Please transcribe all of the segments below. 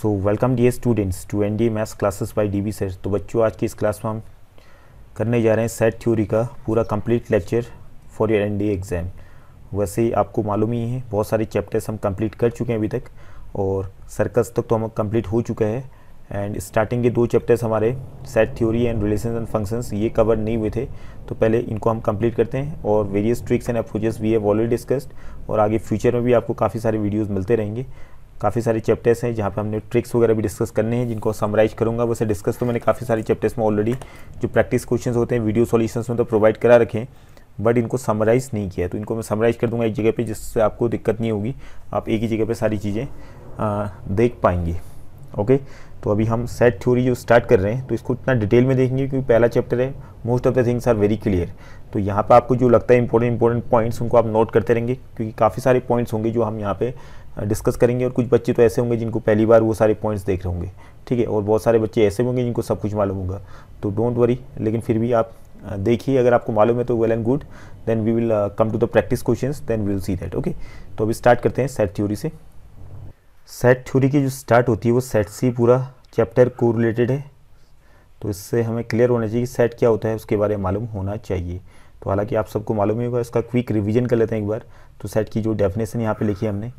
So welcome the students to N D maths classes by D B sir तो बच्चों आज की इस क्लास में हम करने जा रहे हैं सेट थ्योरी का पूरा complete lecture for your N D exam वैसे ही आपको मालूम ही है बहुत सारे चैप्टर्स हम कंप्लीट कर चुके हैं अभी तक और सर्कस तक तो हम कंप्लीट हो चुका है एंड स्टार्टिंग के दो चैप्टर्स हमारे set theory and relation and functions ये कवर नहीं हुए थे तो पहले इनको हम कंप्लीट करते हैं और various tricks and approaches we have already discussed और आगे फ्यूचर में भी आपको काफ़ी सारे वीडियोज़ मिलते रहेंगे काफ़ी सारे चैप्टर्स हैं जहाँ पे हमने ट्रिक्स वगैरह भी डिस्कस करने हैं जिनको समराइज करूँगा वैसे डिस्कस तो मैंने काफ़ी सारे चैप्टर्स में ऑलरेडी जो प्रैक्टिस क्वेश्चन होते हैं वीडियो सोल्यूशन में तो प्रोवाइड करा रखें बट इनको समराइज़ नहीं किया तो इनको मैं समराइज़ कर दूँगा एक जगह पर जिससे आपको दिक्कत नहीं होगी आप एक ही जगह पे सारी चीज़ें देख पाएंगे ओके तो अभी हम सेट थ्योरी जो स्टार्ट कर रहे हैं तो इसको इतना डिटेल में देखेंगे क्योंकि पहला चैप्टर है most of the things are very clear तो यहाँ पर आपको जो लगता है इंपॉर्टेंट इंपॉर्टेंट पॉइंट्स उनको आप नोट करते रहेंगे क्योंकि काफ़ी सारे पॉइंट्स होंगे जो हम यहाँ पर डिस्कस करेंगे और कुछ बच्चे तो ऐसे होंगे जिनको पहली बार वो सारे पॉइंट्स देख रहे होंगे ठीक है और बहुत सारे बच्चे ऐसे होंगे जिनको सब कुछ मालूम होगा तो डोंट वरी लेकिन फिर भी आप देखिए अगर आपको मालूम है तो well and good then we will come to the practice question then we will see that okay तो अभी स्टार्ट करते हैं सेट थ्योरी से सेट थ्योरी की जो स्टार्ट होती है वो सेट से पूरा चैप्टर को रिलेटेड है तो इससे हमें क्लियर होना चाहिए कि सेट क्या होता है उसके बारे में मालूम होना चाहिए तो हालांकि आप सबको मालूम ही होगा इसका क्विक रिवीजन कर लेते हैं एक बार तो सेट की जो डेफिनेशन यहाँ पे लिखी है हमने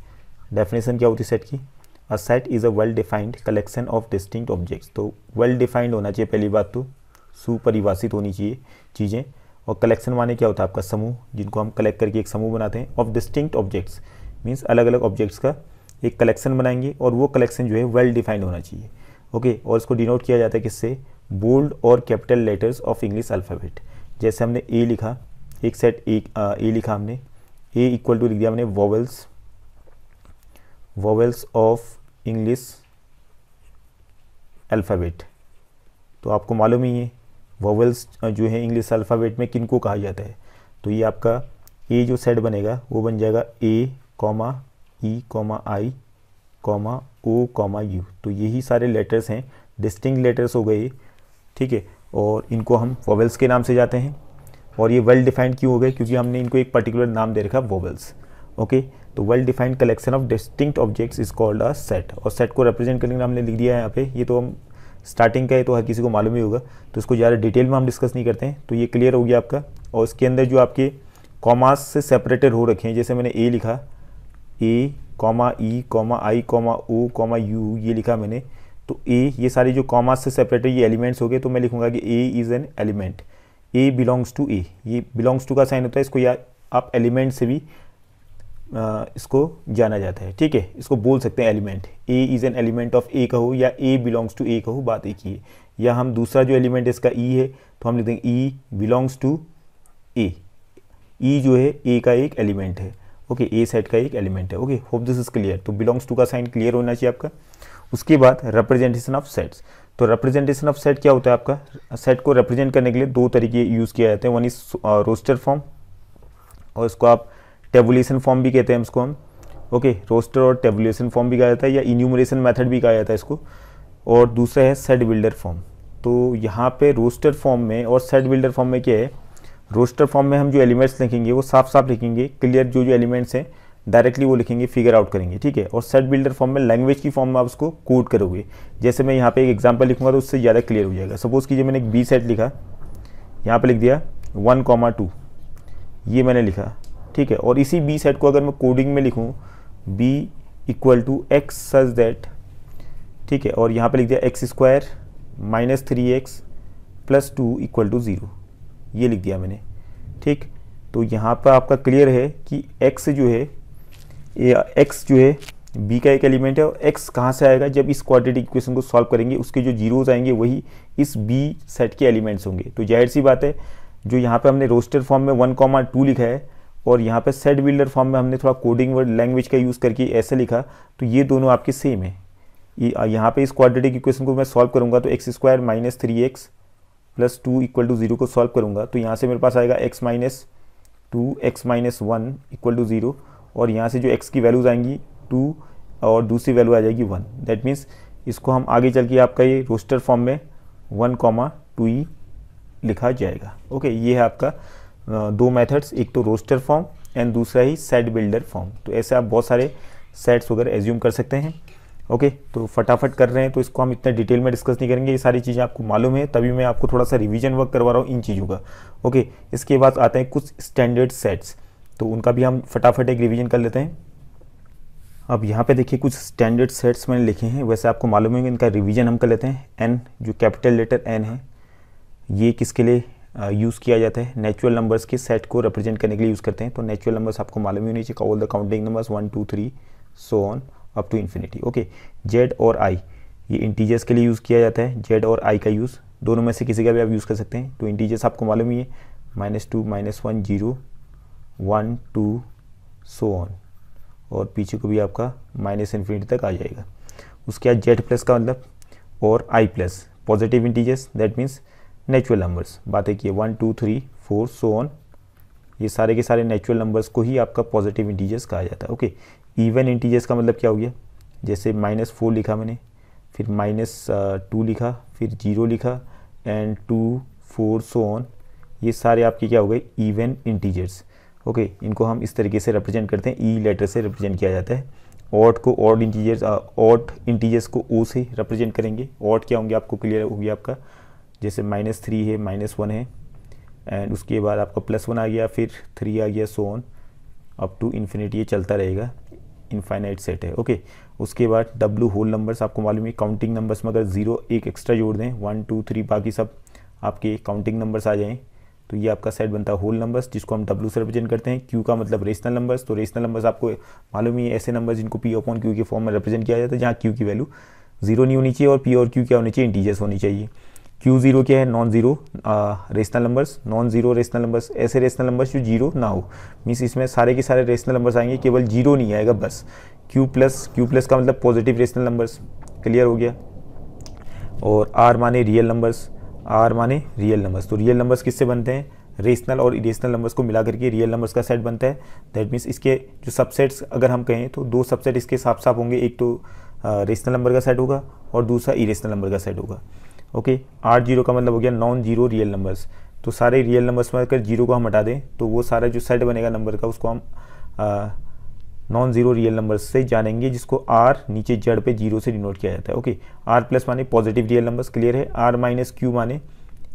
डेफिनेशन क्या होती है सेट की a set is a well defined collection of distinct objects तो वेल डिफाइंड होना चाहिए पहली बात तो सुपरिभाषित होनी चाहिए चीज़ें और कलेक्शन माने क्या होता है आपका समूह जिनको हम कलेक्ट करके एक समूह बनाते हैं ऑफ डिस्टिंक्ट ऑब्जेक्ट्स मीन्स अलग अलग ऑब्जेक्ट्स का एक कलेक्शन बनाएंगे और वो कलेक्शन जो है वेल डिफाइंड होना चाहिए ओके okay, और इसको डिनोट किया जाता है किससे बोल्ड और capital letters of English alphabet जैसे हमने ए लिखा एक सेट ए, आ, ए लिखा हमने ए इक्वल टू लिख दिया हमने vowels vowels of English alphabet तो आपको मालूम ही है वोवेल्स जो है इंग्लिश अल्फ़ाबेट में किन को कहा जाता है तो ये आपका ए जो सेट बनेगा वो बन जाएगा A comma E comma I comma O comma U तो यही सारे लेटर्स हैं डिस्टिंग लेटर्स हो गए ठीक है और इनको हम वोवेल्स के नाम से जाते हैं और ये वेल डिफाइंड क्यों हो गए क्योंकि हमने इनको एक पर्टिकुलर नाम दे रखा वोवेल्स ओके तो well defined collection of distinct objects is called a set और सेट को रिप्रेजेंट करने के लिए हमने लिख दिया है यहाँ पे ये तो हम स्टार्टिंग का है तो हर किसी को मालूम ही होगा तो इसको ज़्यादा डिटेल में हम डिस्कस नहीं करते हैं तो ये क्लियर हो गया आपका और इसके अंदर जो आपके कॉमास से सेपरेटेड हो रखे हैं जैसे मैंने ए लिखा A comma E comma I comma O comma U ये लिखा मैंने तो ए ये सारे जो कॉमास से सेपरेटेड ये एलिमेंट्स हो गए तो मैं लिखूंगा कि a is an element a belongs to A ये बिलोंग्स टू का साइन होता है इसको या आप एलिमेंट से भी इसको जाना जाता है ठीक है इसको बोल सकते हैं element a is an element of A कहो या ए बिलोंग्स टू ए कहो बात एक ही है या हम दूसरा जो एलिमेंट है इसका ई e है तो हम लिख देंगे ई बिलोंग्स टू ए ई जो है ए का एक एलिमेंट है ओके ए सेट का एक एलिमेंट है okay hope this is clear तो बिलोंग्स टू का साइन क्लियर होना चाहिए आपका उसके बाद रिप्रेजेंटेशन ऑफ सेट्स तो रिप्रेजेंटेशन ऑफ सेट क्या होता है आपका सेट को रिप्रेजेंट करने के लिए दो तरीके यूज़ किया जाते हैं वन इज रोस्टर फॉर्म और इसको आप टेबुलेशन फॉर्म भी कहते हैं इसको हम ओके रोस्टर और टेबुलेशन फॉर्म भी कहा जाता है या इन्यूमरेशन मेथड भी कहा जाता है इसको और दूसरा है सेट बिल्डर फॉर्म तो यहाँ पे रोस्टर फॉर्म में और सेट बिल्डर फॉर्म में क्या है रोस्टर फॉर्म में हम जो एलिमेंट्स लिखेंगे वो साफ साफ लिखेंगे क्लियर जो जो एलिमेंट्स हैं डायरेक्टली वो लिखेंगे फिगर आउट करेंगे ठीक है और सेट बिल्डर फॉर्म में लैंग्वेज की फॉर्म में आप उसको कोड करोगे जैसे मैं यहाँ पे एक एग्जाम्पल लिखूंगा तो उससे ज़्यादा क्लियर हो जाएगा सपोज़ कीजिए मैंने एक बी सेट लिखा यहाँ पर लिख दिया वन कॉमा टू ये मैंने लिखा ठीक है और इसी बी सेट को अगर मैं कोडिंग में लिखूँ B equal to x such that ठीक है और यहाँ पे लिख दिया x square minus three x plus two equal to zero ये लिख दिया मैंने ठीक तो यहाँ पर आपका क्लियर है कि x जो है एक्स जो है b का एक एलिमेंट है और x कहाँ से आएगा जब इस क्वाड्रेटिक इक्वेशन को सॉल्व करेंगे उसके जो जीरोज आएंगे वही इस b सेट के एलिमेंट्स होंगे तो जाहिर सी बात है जो यहाँ पे हमने रोस्टर फॉर्म में वन कॉमा टू लिखा है और यहाँ पे सेट बिल्डर फॉर्म में हमने थोड़ा कोडिंग वर्ड लैंग्वेज का यूज़ करके ऐसे लिखा तो ये दोनों आपके सेम है यहाँ पे इस क्वाड्रेटिक इक्वेशन को मैं सॉल्व करूँगा तो x square minus three x plus two equal to zero को सॉल्व करूँगा तो यहाँ से मेरे पास आएगा x minus two x minus one equal to zero और यहाँ से जो एक्स की वैल्यूज़ आएंगी टू और दूसरी वैल्यू आ जाएगी वन दैट मीन्स इसको हम आगे चल के आपका ये रोस्टर फॉर्म में वन कॉमा टू ई लिखा जाएगा ओके ये है आपका दो मेथड्स एक तो रोस्टर फॉर्म एंड दूसरा ही सेट बिल्डर फॉर्म तो ऐसे आप बहुत सारे सेट्स वगैरह एज्यूम कर सकते हैं ओके तो फटाफट कर रहे हैं तो इसको हम इतना डिटेल में डिस्कस नहीं करेंगे ये सारी चीज़ें आपको मालूम है तभी मैं आपको थोड़ा सा रिवीजन वर्क करवा रहा हूँ इन चीज़ों का ओके इसके बाद आते हैं कुछ स्टैंडर्ड सेट्स तो उनका भी हम फटाफट एक रिवीजन कर लेते हैं अब यहाँ पे देखिए कुछ स्टैंडर्ड सेट्स मैंने लिखे हैं वैसे आपको मालूम है इनका रिवीजन हम कर लेते हैं एन जो कैपिटल लेटर एन है ये किसके लिए यूज़ किया जाता है नेचुरल नंबर्स के सेट को रिप्रेजेंट करने के लिए यूज़ करते हैं तो नेचुरल नंबर्स आपको मालूम ही होनी चाहिए all the counting numbers one two three so on up to infinity okay Z और आई ये इंटीजर्स के लिए यूज़ किया जाता है जेड और आई का यूज़ दोनों में से किसी का भी आप यूज़ कर सकते हैं तो इंटीजर्स आपको मालूम ही है minus two minus one zero one two so on और पीछे को भी आपका माइनस इन्फिनिटी तक आ जाएगा उसके बाद जेड प्लस का मतलब और I plus positive integers that means natural numbers बात है कि one two three four so on ये सारे के सारे नेचुरल नंबर्स को ही आपका पॉजिटिव इंटीजर्स कहा जाता है ओके इवन इंटीजर्स का मतलब क्या हो गया जैसे माइनस फोर लिखा मैंने फिर माइनस टू uh, लिखा फिर जीरो लिखा and two four so on ये सारे आपके क्या हो गए इवन इंटीजर्स ओके इनको हम इस तरीके से रिप्रेजेंट करते हैं ई e लेटर से रिप्रेजेंट किया जाता है ऑट को ऑड इंटीजर्स ऑट इंटीजर्स को ओ से रिप्रेजेंट करेंगे ऑट क्या होंगे आपको क्लियर हो गया आपका जैसे माइनस थ्री है माइनस वन है एंड उसके बाद आपका प्लस वन आ गया फिर थ्री आ गया so on up to infinity ये चलता रहेगा इनफाइनाइट सेट है ओके उसके बाद डब्ल्यू होल नंबर्स आपको मालूम है काउंटिंग नंबर्स में अगर ज़ीरो एक एक्स्ट्रा जोड़ दें वन टू थ्री बाकी सब आपके काउंटिंग नंबर्स आ जाएँ तो ये आपका सेट बनता है होल नंबर्स जिसको हम डब्ल्यू से रिप्रेजेंट करते हैं क्यू का मतलब रेशनल नंबर्स तो रेशनल नंबर्स आपको मालूम ही ऐसे नंबर्स जिनको पी अपॉन क्यू के फॉर्म में रिप्रेजेंट किया जाता है जहाँ क्यू की वैल्यू जीरो नहीं होनी चाहिए और पी और क्यू क्या होनी चाहिए इंटीजर्स होनी चाहिए क्यू जीरो क्या है non zero rational numbers non zero rational numbers ऐसे रेशनल नंबर्स जो जीरो ना हो मीन्स इसमें सारे के सारे रेशनल नंबर्स आएंगे केवल जीरो नहीं आएगा bus queue plus Q plus का मतलब पॉजिटिव रेशनल नंबर्स क्लियर हो गया और आर माने रियल नंबर्स आर माने रियल नंबर्स तो रियल नंबर्स किससे बनते हैं रेशनल और इरेशनल नंबर्स को मिला करके रियल नंबर्स का सेट बनता है दैट मीन्स इसके जो सबसेट्स अगर हम कहें तो दो सबसेट इसके साफ साफ होंगे एक तो रेशनल uh, नंबर का सेट होगा और दूसरा इरेशनल नंबर का सेट होगा ओके आठ जीरो का मतलब हो गया नॉन जीरो रियल नंबर्स तो सारे रियल नंबर्स में अगर जीरो को हम हटा दें तो वो सारा जो सेट बनेगा नंबर का उसको हम नॉन जीरो रियल नंबर्स से जानेंगे जिसको आर नीचे जड़ पे जीरो से डिनोट किया जाता है ओके आर प्लस माने पॉजिटिव रियल नंबर्स क्लियर है आर माइनस क्यू माने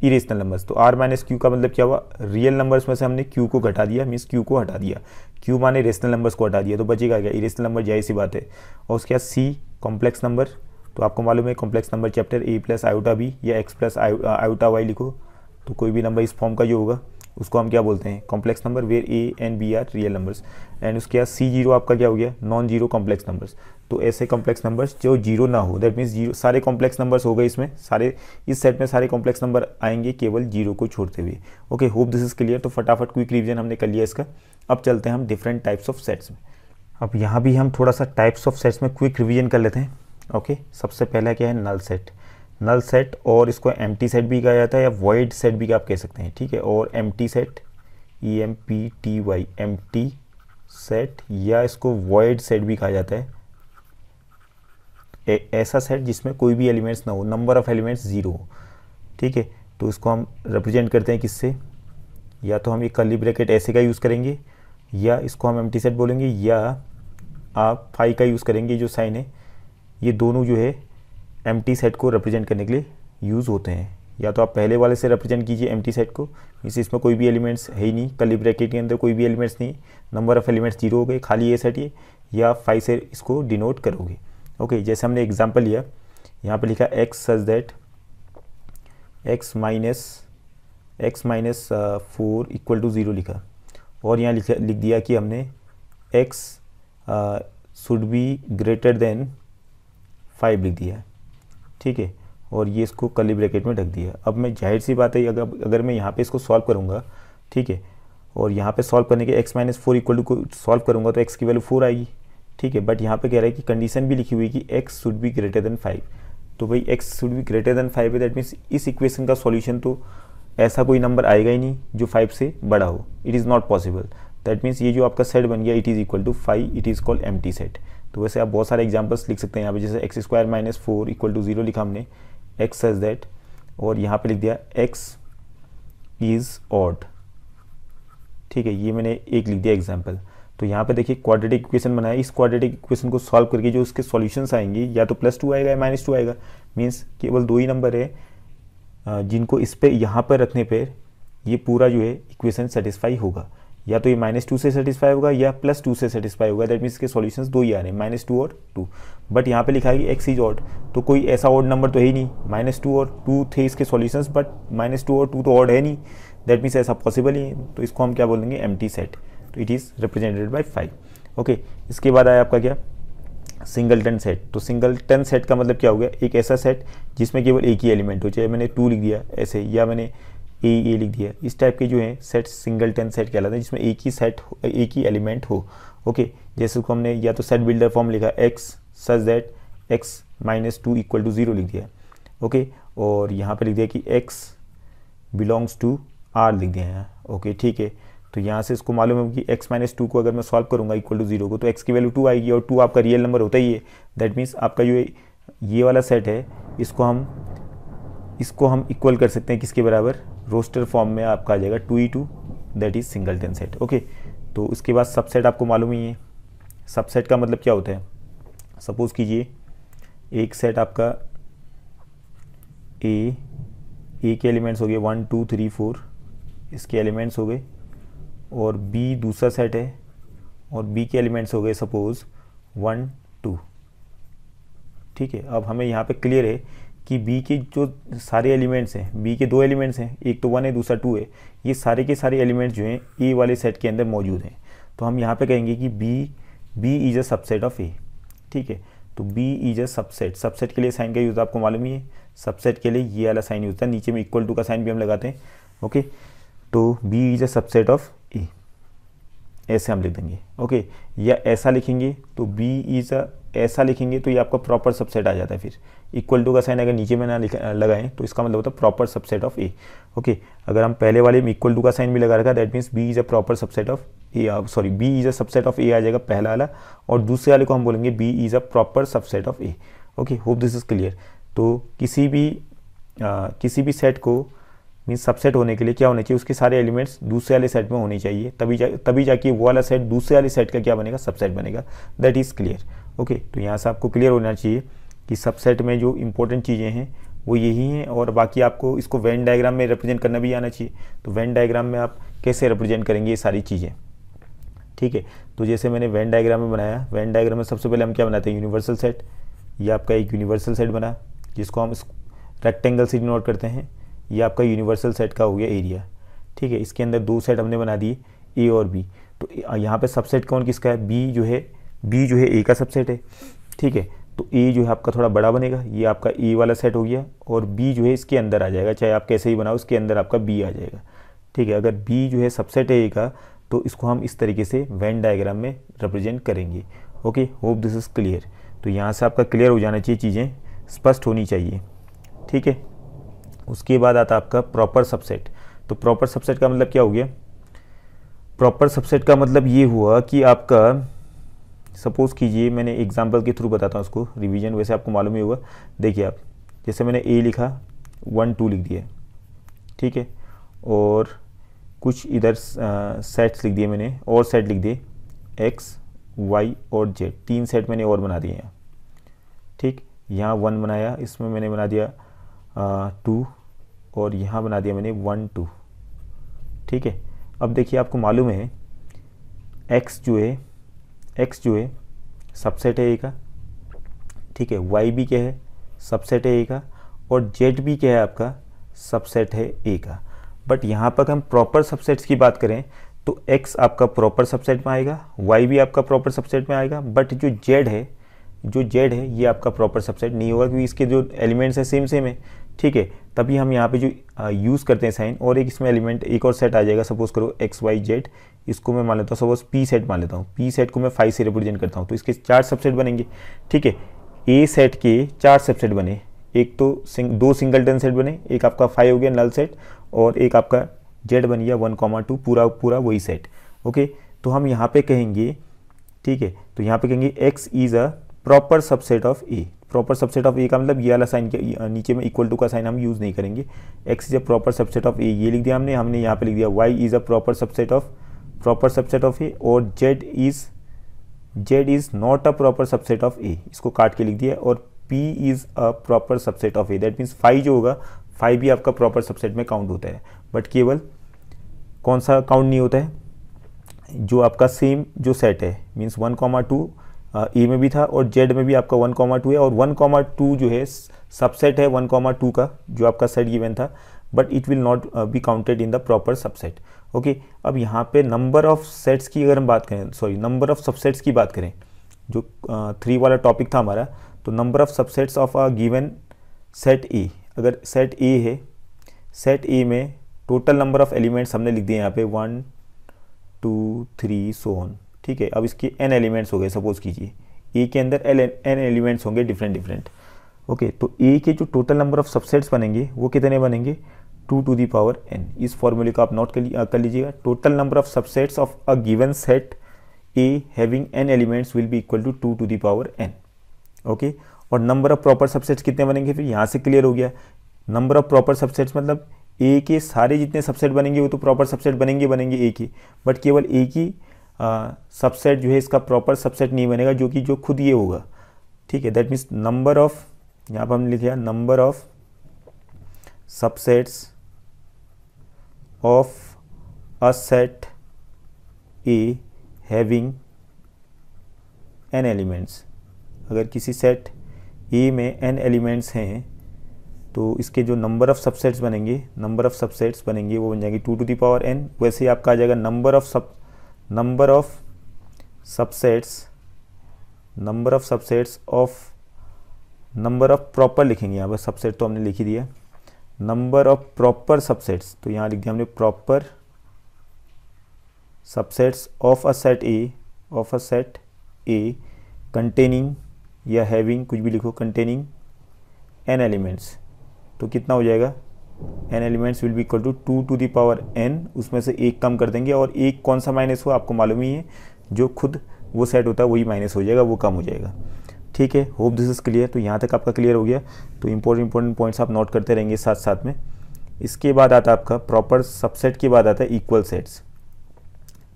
इरेशनल नंबर्स तो आर माइनस क्यू का मतलब क्या हुआ रियल नंबर्स में से हमने क्यू को घटा दिया मीन्स क्यू को हटा दिया क्यू माने रेशनल नंबर्स को हटा दिया तो बचेगा क्या इरेशनल नंबर जाहिर सी बात है और उसके बाद सी कॉम्प्लेक्स नंबर तो आपको मालूम है complex number chapter a plus iota b या एक्स प्लस आयोटा वाई लिखो तो कोई भी नंबर इस फॉर्म का जो होगा उसको हम क्या बोलते हैं complex number where a and B are real numbers and उसके बाद सी जीरो आपका क्या हो गया नॉन जीरो कॉम्प्लेक्स नंबर्स तो ऐसे कॉम्प्लेक्स नंबर्स जो जीरो ना हो दैट मीन्स जीरो सारे कॉम्प्लेक्स नंबर्स हो गए इसमें सारे इस सेट में सारे कॉम्प्लेक्स नंबर आएंगे केवल जीरो को छोड़ते हुए okay hope this is clear तो फटाफट क्विक रिविजन हमने कर लिया इसका अब चलते हैं हम डिफरेंट टाइप्स ऑफ सेट्स में अब यहाँ भी हम थोड़ा सा टाइप्स ऑफ सेट्स में क्विक रिविजन कर लेते हैं ओके सबसे पहला क्या है नल सेट नल सेट और इसको एम सेट भी कहा जाता है या वॉइड सेट भी आप कह सकते हैं ठीक है और M set E M P T Y M set या इसको वॉइड सेट भी कहा जाता है ऐसा सेट जिसमें कोई भी एलिमेंट्स ना हो नंबर ऑफ एलिमेंट्स ज़ीरो हो ठीक है तो इसको हम रिप्रेजेंट करते हैं किससे या तो हम ये कर्ली ब्रैकेट ऐसे का यूज़ करेंगे या इसको हम एम सेट बोलेंगे या आप फाइव का यूज़ करेंगे जो साइन है ये दोनों जो है एम सेट को रिप्रेजेंट करने के लिए यूज़ होते हैं या तो आप पहले वाले से रिप्रेजेंट कीजिए एम सेट को जैसे इसमें कोई भी एलिमेंट्स है ही नहीं कली ब्रैकेट के अंदर कोई भी एलिमेंट्स नहीं नंबर ऑफ़ एलिमेंट्स जीरो हो गए खाली ये सेट ये या फाइव से इसको डिनोट करोगे ओके जैसे हमने एग्जाम्पल लिया यहाँ पर लिखा x such that x minus x minus four equal to zero लिखा और यहाँ लिख दिया कि हमने x should be greater than five लिख दिया है ठीक है और ये इसको कली ब्रैकेट में ढक दिया अब मैं जाहिर सी बात है अगर अगर मैं यहाँ पे इसको सॉल्व करूँगा ठीक है और यहाँ पे सॉल्व करने के x minus four equal to को सॉल्व करूँगा तो x की वैल्यू फोर आएगी ठीक है बट यहाँ पे कह रहा है कि कंडीशन भी लिखी हुई कि x should be greater than five तो भाई x should be greater than five है दैट मीन्स इस इक्वेशन का सॉल्यूशन तो ऐसा कोई नंबर आएगा ही नहीं जो फाइव से बड़ा हो it is not possible that means ये जो आपका सेट बन गया it is equal to five it is called एम सेट तो वैसे आप बहुत सारे एग्जाम्पल्स लिख सकते हैं यहाँ पे जैसे x square minus four equal to zero लिखा हमने एक्स एज दैट और यहाँ पे लिख दिया एक्स इज़ ऑड ठीक है ये मैंने एक लिख दिया एग्जाम्पल तो यहाँ पे देखिए क्वाड्रेटिक इक्वेशन बनाया इस क्वाड्रेटिक इक्वेशन को सॉल्व करके जो उसके सॉल्यूशंस आएंगे या तो प्लस टू आएगा या माइनस टू आएगा मीन्स केवल दो ही नंबर है जिनको इस पर यहाँ पर रखने पर ये पूरा जो है इक्वेशन सेटिस्फाई होगा या तो ये माइनस टू से सेटिस्फाई होगा या प्लस टू से सेटिस्फाई होगा दैट मीन्स के सॉल्यूशंस दो ही आ रहे हैं माइनस टू और टू बट यहाँ पे लिखा है कि एक्स इज ऑड तो कोई ऐसा ऑड नंबर तो ही नहीं माइनस टू और टू थे इसके सॉल्यूशंस बट माइनस टू और टू तो ऑड है नहीं दैट मीन्स ऐसा पॉसिबल ही है तो इसको हम क्या बोलेंगे एम सेट तो it is represented by five okay इसके बाद आया आपका क्या सिंगल टन सेट तो सिंगल टन सेट का मतलब क्या हो गया एक ऐसा सेट जिसमें केवल एक ही एलिमेंट हो चाहे मैंने टू लिख दिया ऐसे या मैंने ए ए लिख दिया इस टाइप के जो है सेट सिंगल टेन सेट कहलाते हैं जिसमें एक ही सेट एक ही एलिमेंट हो ओके जैसे उसको हमने या तो सेट बिल्डर फॉर्म लिखा x such that x minus two equal to zero लिख दिया ओके और यहाँ पे लिख दिया कि एक्स बिलोंग्स टू आर लिख दिया है ओके ठीक है तो यहाँ से इसको मालूम है कि एक्स माइनस टू को अगर मैं सॉल्व करूँगा इक्वल टू जीरो को तो एक्स की वैल्यू टू आएगी और टू आपका रियल नंबर होता ही है दैट मीन्स आपका जो ये वाला सेट है इसको हम इसको हम इक्वल कर सकते हैं किसके बराबर रोस्टर फॉर्म में आपका आ जाएगा टू ई two that is singleton set okay तो उसके बाद सबसेट आपको मालूम ही है सबसेट का मतलब क्या होता है सपोज़ कीजिए एक सेट आपका ए ए के एलिमेंट्स हो गए वन टू थ्री फोर इसके एलिमेंट्स हो गए और बी दूसरा सेट है और बी के एलिमेंट्स हो गए सपोज़ वन टू ठीक है अब हमें यहाँ पे क्लियर है कि बी के जो सारे एलिमेंट्स हैं बी के दो एलिमेंट्स हैं एक तो वन है दूसरा टू है ये सारे के सारे एलिमेंट्स जो हैं ए वाले सेट के अंदर मौजूद हैं तो हम यहाँ पे कहेंगे कि B B is a subset of A ठीक है तो B is a subset subset के लिए साइन का यूज़ आपको मालूम ही है सबसेट के लिए ये वाला साइन यूज़ था नीचे में इक्वल टू का साइन भी हम लगाते हैं ओके तो B is a subset of A ऐसे हम लिख देंगे ओके या ऐसा लिखेंगे तो बी इज़ अ ऐसा लिखेंगे तो ये आपका प्रॉपर सबसेट आ जाता है फिर इक्वल टू का साइन अगर नीचे में ना लगाएं तो इसका मतलब होता है proper subset of A okay अगर हम पहले वाले में इक्वल टू का साइन भी लगा रखा that means B is a proper subset of A sorry B is a subset of A आ जाएगा पहला वाला और दूसरे वाले को हम बोलेंगे B is a proper subset of A okay hope this is clear तो किसी भी आ, uh, किसी भी सेट को मीन्स सबसेट होने के लिए क्या होना चाहिए उसके सारे एलिमेंट्स दूसरे वाले सेट में होने चाहिए तभी जा तभी जाके वो वाला सेट दूसरे वाले सेट का क्या बनेगा सबसेट बनेगा दैट इज़ क्लियर ओके तो यहाँ से आपको क्लियर होना चाहिए कि सबसेट में जो इम्पोर्टेंट चीज़ें हैं वो यही हैं और बाकी आपको इसको वैन डायग्राम में रिप्रेजेंट करना भी आना चाहिए तो वैन डायग्राम में आप कैसे रिप्रेजेंट करेंगे ये सारी चीज़ें ठीक है तो जैसे मैंने वैन डायग्राम में बनाया वैन डायग्राम में सबसे पहले हम क्या बनाते हैं यूनिवर्सल सेट ये आपका एक यूनिवर्सल सेट बना जिसको हम रेक्टेंगल से डिनोट करते हैं ये आपका यूनिवर्सल सेट का हो गया एरिया ठीक है इसके अंदर दो सेट हमने बना दिए ए और बी तो यहाँ पर सबसेट कौन किसका है बी जो है बी जो है ए का सबसेट है ठीक है तो ए जो है आपका थोड़ा बड़ा बनेगा ये आपका ए वाला सेट हो गया और बी जो है इसके अंदर आ जाएगा चाहे आप कैसे ही बनाओ इसके अंदर आपका बी आ जाएगा ठीक है अगर बी जो है सबसेट है ए का तो इसको हम इस तरीके से वैन डायग्राम में रिप्रेजेंट करेंगे okay hope this is clear तो यहाँ से आपका क्लियर हो जाना चाहिए चीज़ें स्पष्ट होनी चाहिए ठीक है उसके बाद आता आपका प्रॉपर सबसेट तो प्रॉपर सबसेट का मतलब क्या हो गया प्रॉपर सबसेट का मतलब ये हुआ कि आपका सपोज़ कीजिए मैंने एग्जाम्पल के थ्रू बताता हूँ उसको रिविजन वैसे आपको मालूम ही होगा देखिए आप जैसे मैंने ए लिखा वन टू लिख दिया ठीक है और कुछ इधर सेट्स लिख दिए मैंने और सेट लिख दिए एक्स वाई और जेड तीन सेट मैंने और बना दिए यहाँ ठीक यहाँ वन बनाया इसमें मैंने बना दिया टू और यहाँ बना दिया मैंने वन टू ठीक है अब देखिए आपको मालूम है एक्स जो है एक्स जो है सबसेट है ए का ठीक है वाई भी क्या है सबसेट है ए का और जेड भी क्या है आपका सबसेट है ए का बट यहाँ पर हम प्रॉपर सबसेट्स की बात करें तो एक्स आपका प्रॉपर सबसेट में आएगा वाई भी आपका प्रॉपर सबसेट में आएगा बट जो जेड है जो जेड है ये आपका प्रॉपर सबसेट नहीं होगा क्योंकि इसके जो एलिमेंट्स हैं सेम सेम है ठीक है तभी हम यहाँ पे जो यूज़ करते हैं साइन और एक इसमें एलिमेंट एक और सेट आ जाएगा सपोज करो एक्स वाई जेड इसको मैं मान लेता हूँ सपोज पी सेट मान लेता हूँ पी सेट को मैं फाइव से रिप्रेजेंट करता हूँ तो इसके चार सबसेट बनेंगे ठीक है ए सेट के चार सबसेट बने एक तो सिंग, दो सिंगलटन सेट बने एक आपका फाइव हो गया नल सेट और एक आपका जेड बन गया वन कॉमा टू पूरा पूरा वही सेट ओके तो हम यहाँ पे कहेंगे ठीक है तो यहाँ पे कहेंगे x is a proper subset of A proper subset of A का मतलब ये वाला साइन के नीचे में इक्वल टू का साइन हम यूज़ नहीं करेंगे x is a proper subset of A ये लिख दिया हमने हमने यहाँ पे लिख दिया y is a proper subset of proper subset of A और z is z is not a proper subset of A इसको काट के लिख दिया और P is a proper subset of A that means five जो होगा फाइव भी आपका प्रॉपर सबसेट में काउंट होता है बट केवल कौन सा काउंट नहीं होता है जो आपका सेम जो सेट है means one comma two A में भी था और जेड में भी आपका वन कॉमा टू है और वन कॉमा टू जो है सबसेट है वन कॉमा टू का जो आपका सेट गिवन था but it will not be counted in the proper subset okay अब यहाँ पे नंबर ऑफ सेट्स की अगर हम बात करें सॉरी नंबर ऑफ सबसेट्स की बात करें जो थ्री वाला टॉपिक था हमारा तो number of subsets of a given set A अगर सेट ए है सेट ई में टोटल नंबर ऑफ एलिमेंट्स हमने लिख दिए यहाँ पे वन टू थ्री सो ठीक है अब इसके एन एलिमेंट्स हो गए सपोज कीजिए ए के अंदर एल एन एलिमेंट्स होंगे डिफरेंट डिफरेंट ओके तो ए के जो टोटल नंबर ऑफ सबसेट्स बनेंगे वो कितने बनेंगे two to the power n इस फॉर्मूले को आप नोट कर लीजिएगा total number of subsets of a given set A having n elements will be equal to two to the power n okay और नंबर ऑफ प्रॉपर सबसेट्स कितने बनेंगे फिर यहाँ से क्लियर हो गया नंबर ऑफ प्रॉपर सबसेट्स मतलब ए के सारे जितने सबसेट बनेंगे वो तो प्रॉपर सबसेट बनेंगे बनेंगे ए के बट केवल ए की सबसेट जो है इसका प्रॉपर सबसेट नहीं बनेगा जो कि जो खुद ये होगा ठीक है दैट मीन्स नंबर ऑफ यहाँ पर हमने लिखा number of subsets of a set A having n elements अगर किसी सेट A में n एलिमेंट्स हैं तो इसके जो नंबर ऑफ़ सबसेट्स बनेंगे नंबर ऑफ़ सबसेट्स बनेंगे वो बन जाएंगे two to the power n वैसे ही आपका आ जाएगा number of sub number of subsets number of subsets of number of proper लिखेंगे यहाँ पर सबसेट तो हमने लिख ही दिया नंबर ऑफ प्रॉपर सबसेट्स तो यहाँ लिख दिया हमने proper subsets of a set A of a set A containing या हैविंग कुछ भी लिखो कंटेनिंग एन एलिमेंट्स तो कितना हो जाएगा n elements will be equal to two to the power n उसमें से एक कम कर देंगे और एक कौन सा माइनस हो आपको मालूम ही है जो खुद वो सेट होता है वही माइनस हो जाएगा वो कम हो जाएगा ठीक है होप दिस इज़ क्लियर तो यहाँ तक आपका क्लियर हो गया तो इंपॉर्टेंट इंपॉर्टेंट पॉइंट्स आप नोट करते रहेंगे साथ साथ में इसके बाद आता है आपका प्रॉपर सबसेट के बाद आता है इक्वल सेट्स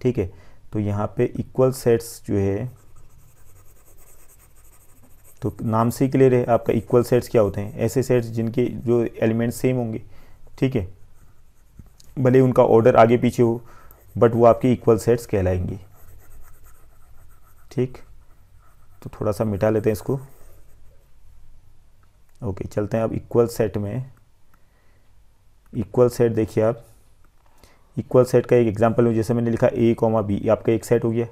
ठीक है तो यहाँ पे इक्वल सेट्स जो है तो नाम से ही क्लियर है आपका इक्वल सेट्स क्या होते हैं ऐसे सेट्स जिनके जो एलिमेंट सेम होंगे ठीक है भले उनका ऑर्डर आगे पीछे हो बट वो आपके इक्वल सेट्स कहलाएंगे ठीक तो थोड़ा सा मिटा लेते हैं इसको ओके चलते हैं अब इक्वल सेट में इक्वल सेट देखिए आप इक्वल सेट का एक एग्जाम्पल हूँ जैसे मैंने लिखा ए कॉमा बी आपका एक सेट हो गया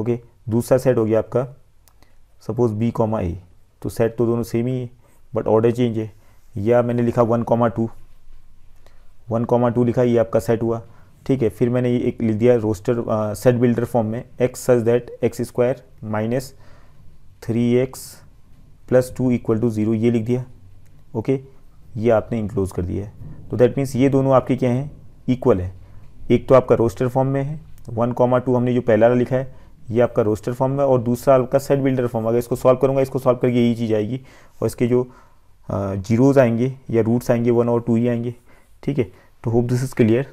ओके दूसरा सेट हो गया आपका सपोज बी कॉमा ए तो सेट तो दोनों सेम ही है बट ऑर्डर चेंज है या मैंने लिखा one comma two one comma two लिखा ये आपका सेट हुआ ठीक है फिर मैंने ये एक लिख दिया रोस्टर सेट बिल्डर फॉर्म में x such that x square minus three x plus two equal to zero ये लिख दिया ओके ये आपने इंक्लोज कर दिया है तो दैट मीन्स ये दोनों आपके क्या हैं इक्वल है एक तो आपका रोस्टर फॉर्म में है वन कॉमा टू हमने जो पहला लिखा है ये आपका रोस्टर फॉर्म में और दूसरा आपका सेट बिल्डर फॉर्म अगर इसको सॉल्व करूँगा इसको सॉल्व करके यही चीज़ आएगी और इसके जो जीरोज आएंगे या रूट्स आएंगे वन और टू ही आएंगे ठीक है तो होप दिस इज़ क्लियर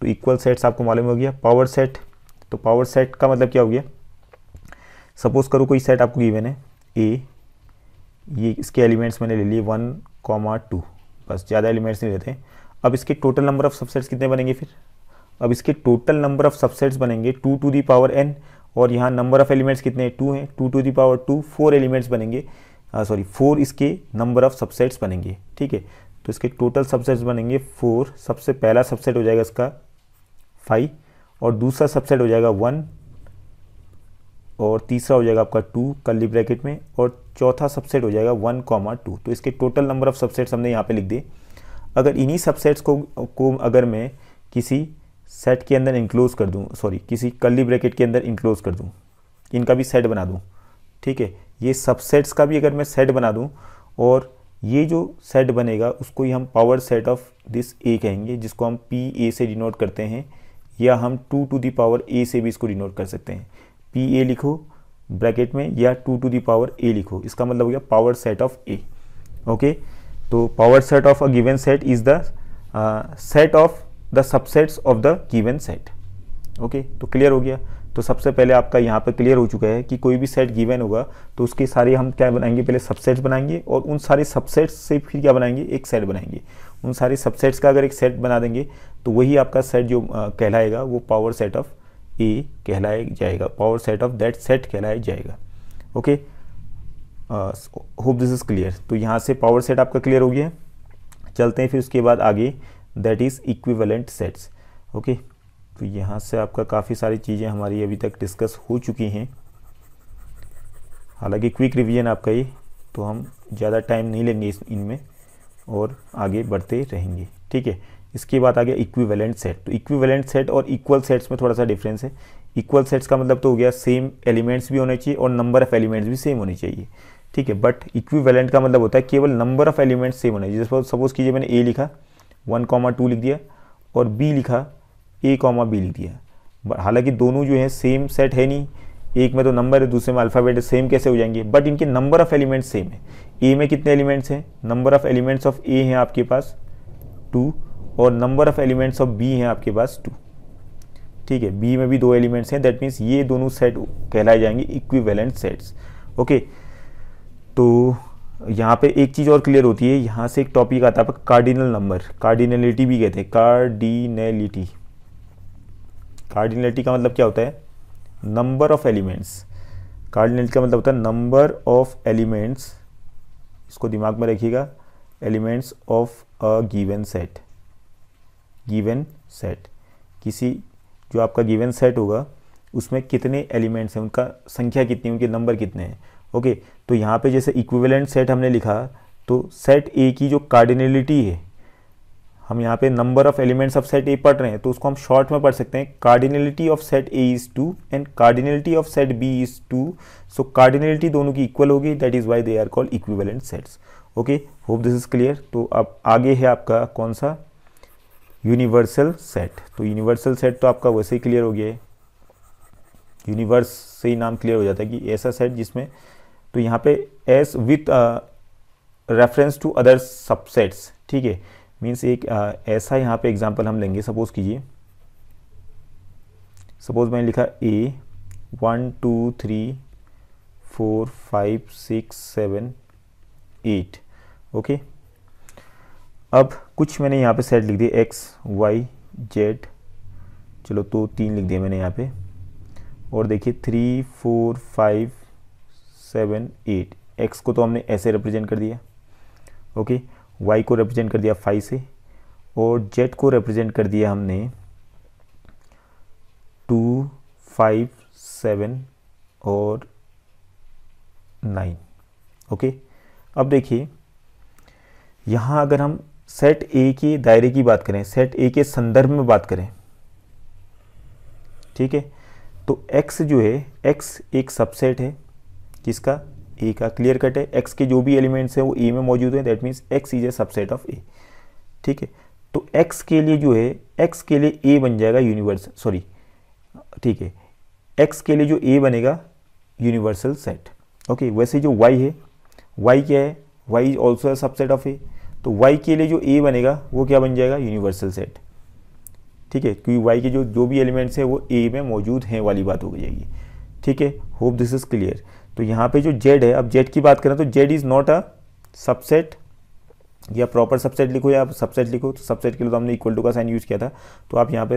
तो इक्वल सेट्स आपको मालूम हो गया पावर सेट तो पावर सेट का मतलब क्या हो गया सपोज करो कोई सेट आपको गिवन है ए ये इसके एलिमेंट्स मैंने ले लिए वन कॉमा टू बस ज़्यादा एलिमेंट्स नहीं लेते अब इसके टोटल नंबर ऑफ सबसेट्स कितने बनेंगे फिर अब इसके टोटल नंबर ऑफ सबसेट्स बनेंगे two to the power n और यहाँ नंबर ऑफ एलिमेंट्स कितने टू हैं two to the power two four elements बनेंगे सॉरी फोर इसके नंबर ऑफ सबसेट्स बनेंगे ठीक है तो इसके टोटल सबसेट्स बनेंगे फोर सबसे पहला सबसेट हो जाएगा इसका फाइव और दूसरा सबसेट हो जाएगा वन और तीसरा हो जाएगा आपका टू कल्ली ब्रैकेट में और चौथा सबसेट हो जाएगा वन कॉमा टू तो इसके टोटल नंबर ऑफ सबसेट्स हमने यहाँ पे लिख दिए अगर इन्हीं सबसेट्स को को अगर मैं किसी सेट के अंदर इंक्लोज कर दूँ सॉरी किसी कल्ली ब्रैकेट के अंदर इंक्लोज कर दूँ इनका भी सेट बना दूँ ठीक है ये सबसेट्स का भी अगर मैं सेट बना दूँ और ये जो सेट बनेगा उसको ही हम power set of this A कहेंगे जिसको हम पी ए से डिनोट करते हैं या हम two to the power A से भी इसको डिनोट कर सकते हैं पी ए लिखो ब्रैकेट में या टू टू दावर ए लिखो इसका मतलब हो गया power set of A okay तो power set of a given set is the set of the subsets of the given set okay तो क्लियर हो गया तो सबसे पहले आपका यहाँ पर क्लियर हो चुका है कि कोई भी सेट गिवन होगा तो उसके सारे हम क्या बनाएंगे पहले सबसेट्स बनाएंगे और उन सारे सबसेट्स से फिर क्या बनाएंगे एक सेट बनाएंगे उन सारे सबसेट्स का अगर एक सेट बना देंगे तो वही आपका सेट जो आ, uh, कहलाएगा वो power set of A e कहलाया जाएगा power set of that set कहलाया जाएगा okay hope this is clear तो यहाँ से पावर सेट आपका क्लियर हो गया चलते हैं फिर उसके बाद आगे that is equivalent sets okay तो यहाँ से आपका काफ़ी सारी चीज़ें हमारी अभी तक डिस्कस हो चुकी हैं हालांकि क्विक रिवीजन आपका ये तो हम ज़्यादा टाइम नहीं लेंगे इनमें और आगे बढ़ते रहेंगे ठीक है इसके बाद आ गया इक्विवेलेंट सेट तो इक्विवेलेंट सेट और इक्वल सेट्स में थोड़ा सा डिफरेंस है इक्वल सेट्स का मतलब तो हो गया सेम एलिमेंट्स भी होने चाहिए और नंबर ऑफ एलिमेंट्स भी सेम होने चाहिए ठीक है बट इक्विवेलेंट का मतलब होता है केवल नंबर ऑफ एलिमेंट्स सेम होने चाहिए जैसे सपोज कीजिए मैंने ए लिखा वन कॉमा टू लिख दिया और बी लिखा ए कॉमा बी लिख दिया हालांकि दोनों जो है सेम सेट है नहीं एक में तो नंबर है दूसरे में अल्फ़ाबेट सेम कैसे हो जाएंगे बट इनके नंबर ऑफ एलिमेंट्स सेम है ए में कितने एलिमेंट्स हैं number of elements of A हैं आपके पास टू और number of elements of B हैं आपके पास टू ठीक है बी में भी दो एलिमेंट्स हैं दैट मीन्स ये दोनों सेट कहलाए जाएंगे इक्विवेलेंट सेट्स ओके तो यहाँ पे एक चीज़ और क्लियर होती है यहाँ से एक टॉपिक आता है कार्डिनल नंबर कार्डिनलिटी भी कहते हैं कार्डिनलिटी कार्डिनलिटी का मतलब क्या होता है नंबर ऑफ एलिमेंट्स कार्डिनलिटी का मतलब होता है नंबर ऑफ एलिमेंट्स इसको दिमाग में रखिएगा elements of a given set given set किसी जो आपका गिवन सेट होगा उसमें कितने एलिमेंट्स हैं उनका संख्या कितनी उनके नंबर कितने हैं ओके तो यहाँ पे जैसे इक्विवेलेंट सेट हमने लिखा तो सेट ए की जो कार्डिनेलिटी है हम यहाँ पे number of elements of set A पढ़ रहे हैं तो उसको हम शॉर्ट में पढ़ सकते हैं cardinality of set A is two and cardinality of set B is two so cardinality दोनों की इक्वल होगी that is why they are called equivalent sets okay hope this is clear तो अब आगे है आपका कौन सा यूनिवर्सल सेट तो यूनिवर्सल सेट तो आपका वैसे ही क्लियर हो गया है यूनिवर्स से ही नाम क्लियर हो जाता है कि ऐसा सेट जिसमें तो यहाँ पे as with reference to other subsets ठीक है मीन्स एक ऐसा यहाँ पे एग्जांपल हम लेंगे सपोज कीजिए सपोज मैंने लिखा A one two three four five six seven eight okay अब कुछ मैंने यहाँ पे सेट लिख दिए एक्स वाई जेड चलो तो तीन लिख दिए मैंने यहाँ पे और देखिए three four five seven eight x को तो हमने ऐसे रिप्रेजेंट कर दिया ओके वाई को रिप्रेजेंट कर दिया फाइव से और जेड को रिप्रेजेंट कर दिया हमने टू फाइव सेवन और नाइन ओके अब देखिए यहाँ अगर हम सेट ए के दायरे की बात करें सेट ए के संदर्भ में बात करें ठीक है तो एक्स जो है एक्स एक सबसेट है किसका ए का क्लियर कट है एक्स के जो भी एलिमेंट्स हैं वो ए में मौजूद हैं that means x is a subset of A ठीक है तो एक्स के लिए जो है एक्स के लिए ए बन जाएगा यूनिवर्स सॉरी ठीक है एक्स के लिए जो ए बनेगा यूनिवर्सल सेट ओके वैसे जो वाई है वाई क्या है y is also subset of A तो y के लिए जो a बनेगा वो क्या बन जाएगा यूनिवर्सल सेट ठीक है क्योंकि y के जो जो भी एलिमेंट्स हैं वो a में मौजूद हैं वाली बात हो जाएगी ठीक है होप दिस इज़ क्लियर तो यहाँ पे जो z है अब z की बात करें तो z is not a subset या प्रॉपर सबसेट लिखो या सबसेट लिखो तो सबसेट के लिए तो हमने इक्वल टू का साइन यूज़ किया था तो आप यहाँ पे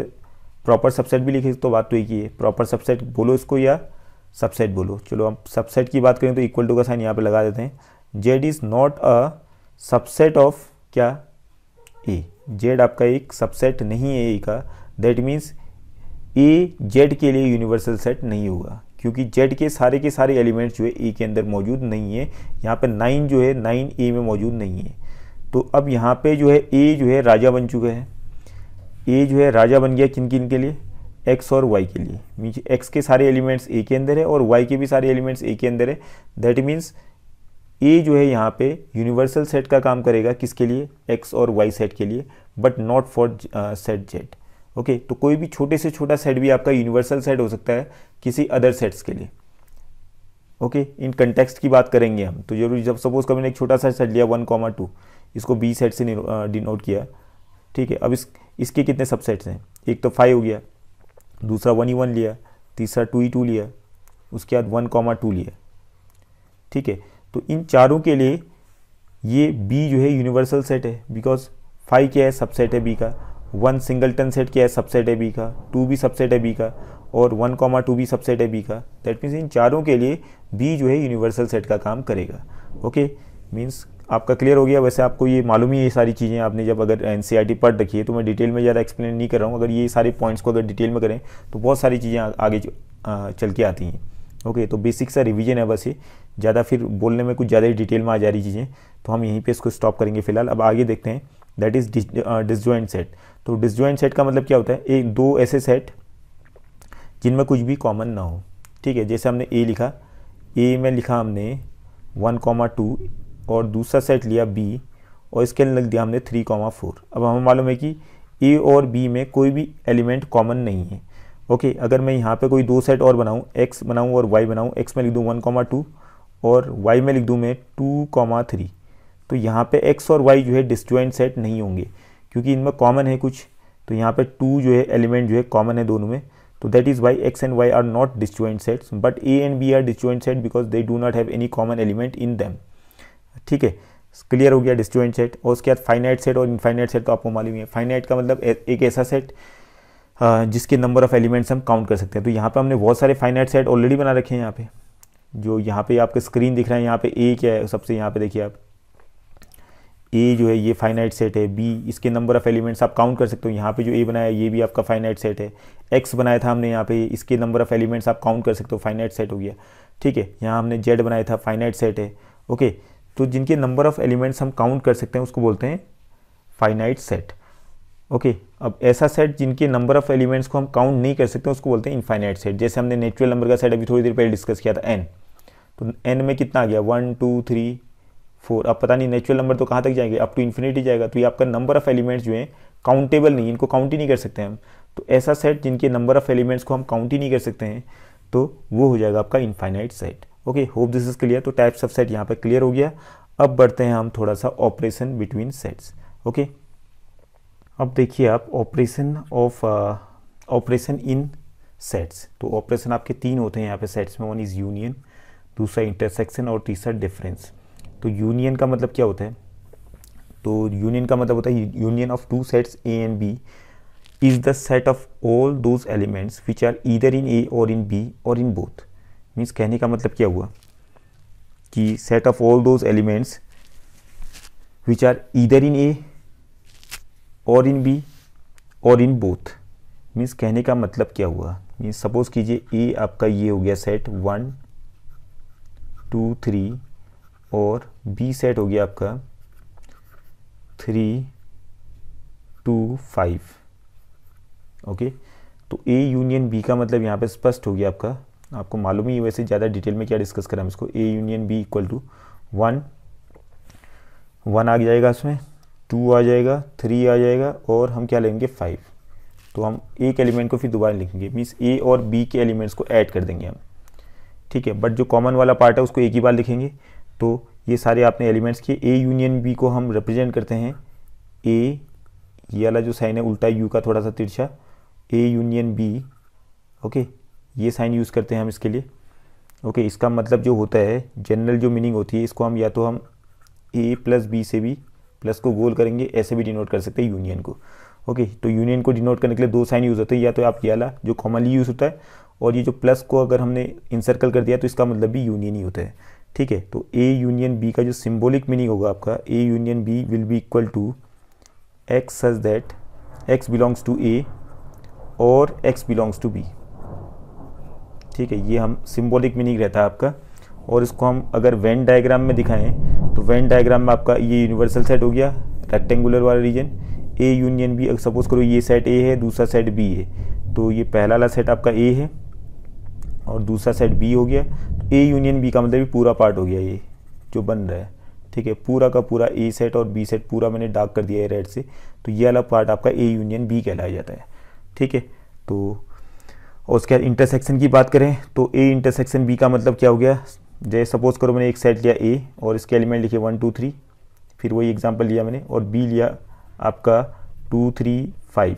प्रॉपर सबसेट भी लिखे तो बात तो एक ही है प्रॉपर सबसेट बोलो इसको या सबसेट बोलो चलो हम सबसेट की बात करें तो इक्वल टू का साइन यहाँ पे लगा देते हैं z is not a subset of क्या ए e. जेड आपका एक सबसेट नहीं है ए e का दैट मीन्स ए जेड के लिए यूनिवर्सल सेट नहीं होगा क्योंकि जेड के सारे के सारे एलिमेंट्स जो है ए e के अंदर मौजूद नहीं है यहाँ पे नाइन जो है नाइन ए में मौजूद नहीं है तो अब यहाँ पे जो है ए जो है राजा बन चुका है ए जो है राजा बन गया किन किन के लिए एक्स और वाई के लिए मीन्स एक्स के सारे एलिमेंट्स ए के अंदर है और वाई के भी सारे एलिमेंट्स ए के अंदर है दैट मीन्स ए जो है यहाँ पे यूनिवर्सल सेट का काम करेगा किसके लिए एक्स और वाई सेट के लिए but not for set z okay तो कोई भी छोटे से छोटा सेट भी आपका यूनिवर्सल सेट हो सकता है किसी अदर सेट्स के लिए ओके इन कंटेक्स्ट की बात करेंगे हम तो जरूर जब सपोज कभी एक छोटा सा सेट लिया वन कॉमा टू इसको बी सेट से डिनोट uh, किया ठीक है अब इस इसके कितने सबसेट्स हैं एक तो फाइव हो गया दूसरा वन ई वन लिया तीसरा टू ई टू लिया उसके बाद वन कॉमा टू लिया ठीक है तो इन चारों के लिए ये बी जो है यूनिवर्सल सेट है बिकॉज फाइव क्या है सबसेट है बी का वन सिंगलटन सेट क्या है सबसेट है बी का टू भी सबसेट है बी का और वन कॉमा टू भी सबसेट है बी का दैट मीन्स इन चारों के लिए बी जो है यूनिवर्सल सेट का काम करेगा ओके मीन्स आपका क्लियर हो गया वैसे आपको ये मालूम ही है ये सारी चीज़ें आपने जब अगर एन e पढ़ रखी है तो मैं डिटेल में ज़्यादा एक्सप्लेन नहीं कर रहा हूँ अगर ये सारे पॉइंट्स को अगर डिटेल में करें तो बहुत सारी चीज़ें आगे चल के आती हैं ओके तो बेसिक सा रिवीजन है बस ये ज़्यादा फिर बोलने में कुछ ज़्यादा ही डिटेल में आ जा रही चीज़ें तो हम यहीं पर इसको स्टॉप करेंगे फिलहाल अब आगे देखते हैं दैट इज़ डिसजॉइंट सेट तो डिसज्वाइंट सेट का मतलब क्या होता है एक दो ऐसे सेट जिनमें कुछ भी कॉमन ना हो ठीक है जैसे हमने ए लिखा ए में लिखा हमने वन कॉमा टू और दूसरा सेट लिया बी और इसके अंदर लग दिया हमने थ्री कॉमा फोर अब हमें मालूम है कि ए और बी में कोई भी एलिमेंट कॉमन नहीं है ओके अगर मैं यहाँ पे कोई दो सेट और बनाऊँ एक्स बनाऊँ और वाई बनाऊँ एक्स में लिख दूँ वन कॉमा टू और वाई में लिख दूँ मैं टू कॉमा थ्री तो यहाँ पे एक्स और वाई जो है डिस्जॉइंट सेट नहीं होंगे क्योंकि इनमें कॉमन है कुछ तो यहाँ पे टू जो है एलिमेंट जो है कॉमन है दोनों में तो that is why x and y are not disjoint sets but A and B are disjoint set because they do not have any common element in them ठीक है क्लियर हो गया डिस्जॉइंट सेट और उसके बाद फाइनाइट सेट और infinite set तो आपको मालूम है फाइनाइट का मतलब एक ऐसा सेट जिसके नंबर ऑफ़ एलिमेंट्स हम काउंट कर सकते हैं तो यहाँ पर हमने बहुत सारे फाइनाइट सेट ऑलरेडी बना रखे हैं यहाँ पे जो यहाँ पे आपके स्क्रीन दिख रहा है यहाँ पे ए क्या है सबसे यहाँ पे देखिए आप ए जो है ये फाइनाइट सेट है बी इसके नंबर ऑफ़ एलिमेंट्स आप काउंट कर सकते हो यहाँ पे जो ए बनाया ये भी आपका फाइनाइट सेट है एक्स बनाया था हमने यहाँ पे इसके नंबर ऑफ़ एलिमेंट्स आप काउंट कर सकते हो फाइनाइट सेट हो गया ठीक है यहाँ हमने जेड बनाया था फाइनाइट सेट है ओके तो जिनके नंबर ऑफ़ एलिमेंट्स हम काउंट कर सकते हैं उसको बोलते हैं फाइनाइट सेट ओके अब ऐसा सेट जिनके नंबर ऑफ एलिमेंट्स को हम काउंट नहीं कर सकते उसको बोलते हैं इन्फाइनाइट सेट जैसे हमने नेचुरल नंबर का सेट अभी थोड़ी देर पहले डिस्कस किया था एन तो एन में कितना आ गया वन टू थ्री फोर अब पता नहीं नेचुरल नंबर तो कहाँ तक जाएंगे अप टू इन्फिनिटी जाएगा तो ये आपका नंबर ऑफ एलिमेंट्स जो है काउंटेबल नहीं इनको काउंट ही नहीं कर सकते हम तो ऐसा सेट जिनके नंबर ऑफ एलिमेंट्स को हम काउंट ही नहीं कर सकते हैं तो वो हो जाएगा आपका infinite set okay hope this is clear तो टाइप्स ऑफ सेट यहाँ पर क्लियर हो गया अब बढ़ते हैं हम थोड़ा सा ऑपरेशन बिटवीन सेट्स ओके अब देखिए आप operation of operation in sets तो ऑपरेशन आपके तीन होते हैं यहाँ पे सेट्स में वन इज़ यूनियन दूसरा इंटरसेक्शन और तीसरा डिफरेंस तो यूनियन का मतलब क्या होता है तो यूनियन का मतलब होता है union of two sets A and B is the set of all those elements which are either in A or in B और इन बोथ मीन्स कहने का मतलब क्या हुआ कि set of all those elements which are either in A or in B और in both means कहने का मतलब क्या हुआ मीन्स सपोज़ कीजिए ए आपका ये हो गया सेट वन टू थ्री और बी सेट हो गया आपका थ्री टू फाइव ओके तो ए यूनियन बी का मतलब यहाँ पे स्पष्ट हो गया आपका आपको मालूम ही वैसे ज़्यादा डिटेल में क्या डिस्कस करें हम इसको A union B equal to one one आ जाएगा उसमें टू आ जाएगा थ्री आ जाएगा और हम क्या लेंगे फाइव तो हम एक एलिमेंट को फिर दोबारा लिखेंगे मीन्स ए और बी के एलिमेंट्स को ऐड कर देंगे हम ठीक है बट जो कॉमन वाला पार्ट है उसको एक ही बार लिखेंगे तो ये सारे आपने एलिमेंट्स किए ए यूनियन बी को हम रिप्रेजेंट करते हैं ए ये वाला जो साइन है उल्टा यू का थोड़ा सा तिरछा ए यूनियन बी ओके ये साइन यूज़ करते हैं हम इसके लिए ओके इसका मतलब जो होता है जनरल जो मीनिंग होती है इसको हम या तो हम ए प्लस बी से भी प्लस को गोल करेंगे ऐसे भी डिनोट कर सकते हैं यूनियन को ओके तो यूनियन को डिनोट करने के लिए दो साइन यूज़ होते हैं या तो आप ये जो कॉमनली यूज़ होता है और ये जो प्लस को अगर हमने इंसर्कल कर दिया तो इसका मतलब भी यूनियन ही होता है ठीक है तो ए यूनियन बी का जो सिम्बोलिक मीनिंग होगा आपका A union B will be equal to x such that x belongs to A or x belongs to B ठीक है ये हम सिम्बोलिक मीनिंग रहता है आपका और इसको हम अगर वेन डायग्राम में दिखाएं तो वेन डायग्राम में आपका ये यूनिवर्सल सेट हो गया रेक्टेंगुलर वाला region A union B suppose करो ये सेट ए है दूसरा सेट बी है तो ये पहला वाला सेट आपका ए है और दूसरा सेट बी हो गया तो ए यूनियन बी का मतलब पूरा पार्ट हो गया ये जो बन रहा है ठीक है पूरा का पूरा ए सेट और बी सेट पूरा मैंने डार्क कर दिया है रेड से तो ये वाला पार्ट आपका ए यूनियन बी कहलाया जाता है ठीक है तो और उसके बाद इंटरसेक्शन की बात करें तो ए इंटरसेक्शन बी का मतलब क्या हो गया जैसे सपोज करो मैंने एक सेट लिया ए और इसके एलिमेंट लिखे वन टू थ्री फिर वही एग्जाम्पल लिया मैंने और बी लिया आपका टू थ्री फाइव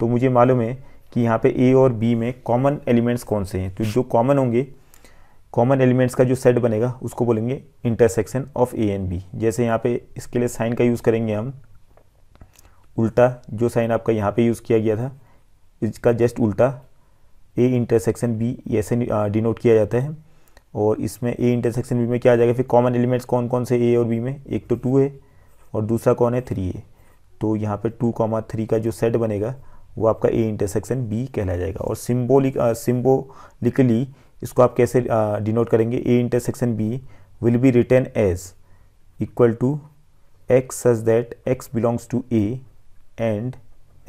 तो मुझे मालूम है कि यहाँ पे ए और बी में कॉमन एलिमेंट्स कौन से हैं तो जो कॉमन होंगे कॉमन एलिमेंट्स का जो सेट बनेगा उसको बोलेंगे intersection of A and B जैसे यहाँ पे इसके लिए साइन का यूज़ करेंगे हम उल्टा जो साइन आपका यहाँ पे यूज़ किया गया था इसका जस्ट उल्टा ए इंटरसेक्शन बी ऐसे डिनोट किया जाता है और इसमें ए इंटरसेक्शन बी में क्या आ जाएगा फिर कॉमन एलिमेंट्स कौन कौन से ए और बी में एक तो टू है और दूसरा कौन है थ्री है तो यहाँ पे टू कॉमा थ्री का जो सेट बनेगा वो आपका ए इंटरसेक्शन बी कहला जाएगा और सिम्बोलिक सिम्बोलिकली इसको आप कैसे डिनोट करेंगे A intersection B will be written as equal to x such that x belongs to A and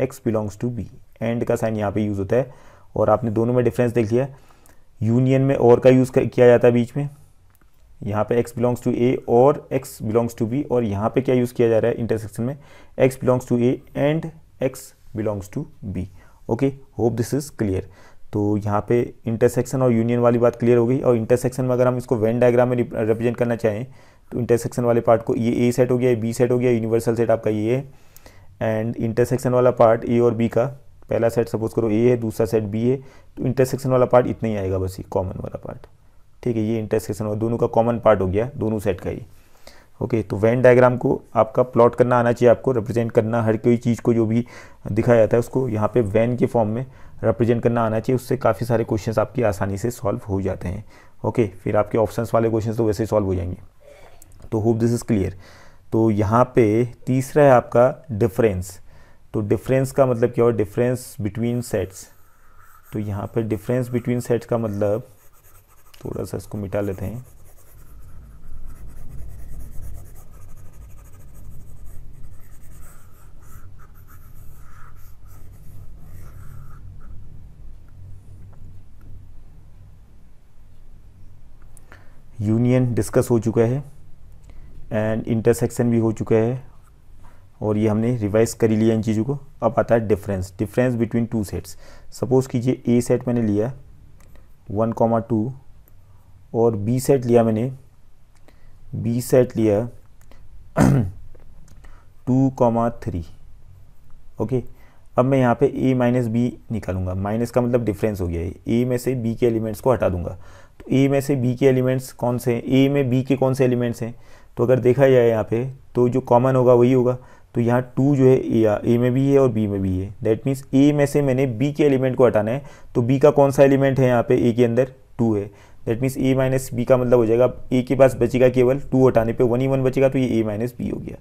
X belongs to B and का साइन यहाँ पे यूज़ होता है और आपने दोनों में डिफरेंस देख लिया यूनियन में और का यूज़ किया जाता है बीच में यहाँ पे x बिलोंग्स टू a और x बिलोंग्स टू b और यहाँ पे क्या यूज़ किया जा रहा है इंटरसेक्शन में x belongs to a and x belongs to b okay hope this is clear तो यहाँ पे इंटरसेक्शन और यूनियन वाली बात क्लियर हो गई और इंटरसेक्शन में अगर हम इसको वेन डायग्राम में रिप्रेजेंट करना चाहें तो इंटरसेक्शन वाले पार्ट को ये ए सेट हो गया बी सेट हो गया यूनिवर्सल सेट आपका ये है एंड इंटरसेक्शन वाला पार्ट ए और बी का पहला सेट सपोज करो ए है दूसरा सेट बी है तो इंटरसेक्शन वाला पार्ट इतना ही आएगा बस ये कॉमन वाला पार्ट ठीक है ये इंटरसेक्शन वाला दोनों का कॉमन पार्ट हो गया दोनों सेट का ही ओके तो वैन डायग्राम को आपका प्लॉट करना आना चाहिए आपको रिप्रेजेंट करना हर कोई चीज़ को जो भी दिखाया जाता है उसको यहाँ पे वैन के फॉर्म में रिप्रेजेंट करना आना चाहिए उससे काफ़ी सारे क्वेश्चन आपकी आसानी से सॉल्व हो जाते हैं ओके फिर आपके ऑप्शन वाले क्वेश्चन तो वैसे ही सॉल्व हो जाएंगे तो होप दिस इज़ क्लियर तो यहाँ पे तीसरा है आपका डिफरेंस तो डिफरेंस का मतलब क्या हो डिफरेंस बिटवीन सेट्स तो यहाँ पर डिफरेंस बिटवीन सेट्स का मतलब थोड़ा सा इसको मिटा लेते हैं यूनियन डिस्कस हो चुका है एंड इंटरसेक्शन भी हो चुका है और ये हमने रिवाइज कर ही लिया इन चीज़ों को अब आता है difference difference between two sets suppose कीजिए ए सेट मैंने लिया वन कॉमा टू और बी सेट लिया मैंने बी सेट लिया टू कॉमा थ्री ओके अब मैं यहाँ पे ए माइनस बी निकालूंगा माइनस का मतलब डिफरेंस हो गया है ए में से बी के एलिमेंट्स को हटा दूंगा तो ए में से बी के एलिमेंट्स कौन से हैं ए में बी के कौन से एलिमेंट्स हैं तो अगर देखा जाए यहाँ पे तो जो कॉमन होगा वही होगा तो यहाँ टू जो है ए ए में भी है और बी में भी है दैट मीन्स ए में से मैंने बी के एलिमेंट को हटाना है तो बी का कौन सा एलिमेंट है यहाँ पे ए के अंदर टू है that means A minus B का मतलब हो जाएगा ए के पास बचेगा केवल टू हटाने पे वन ही वन बचेगा तो ये ए माइनस बी हो गया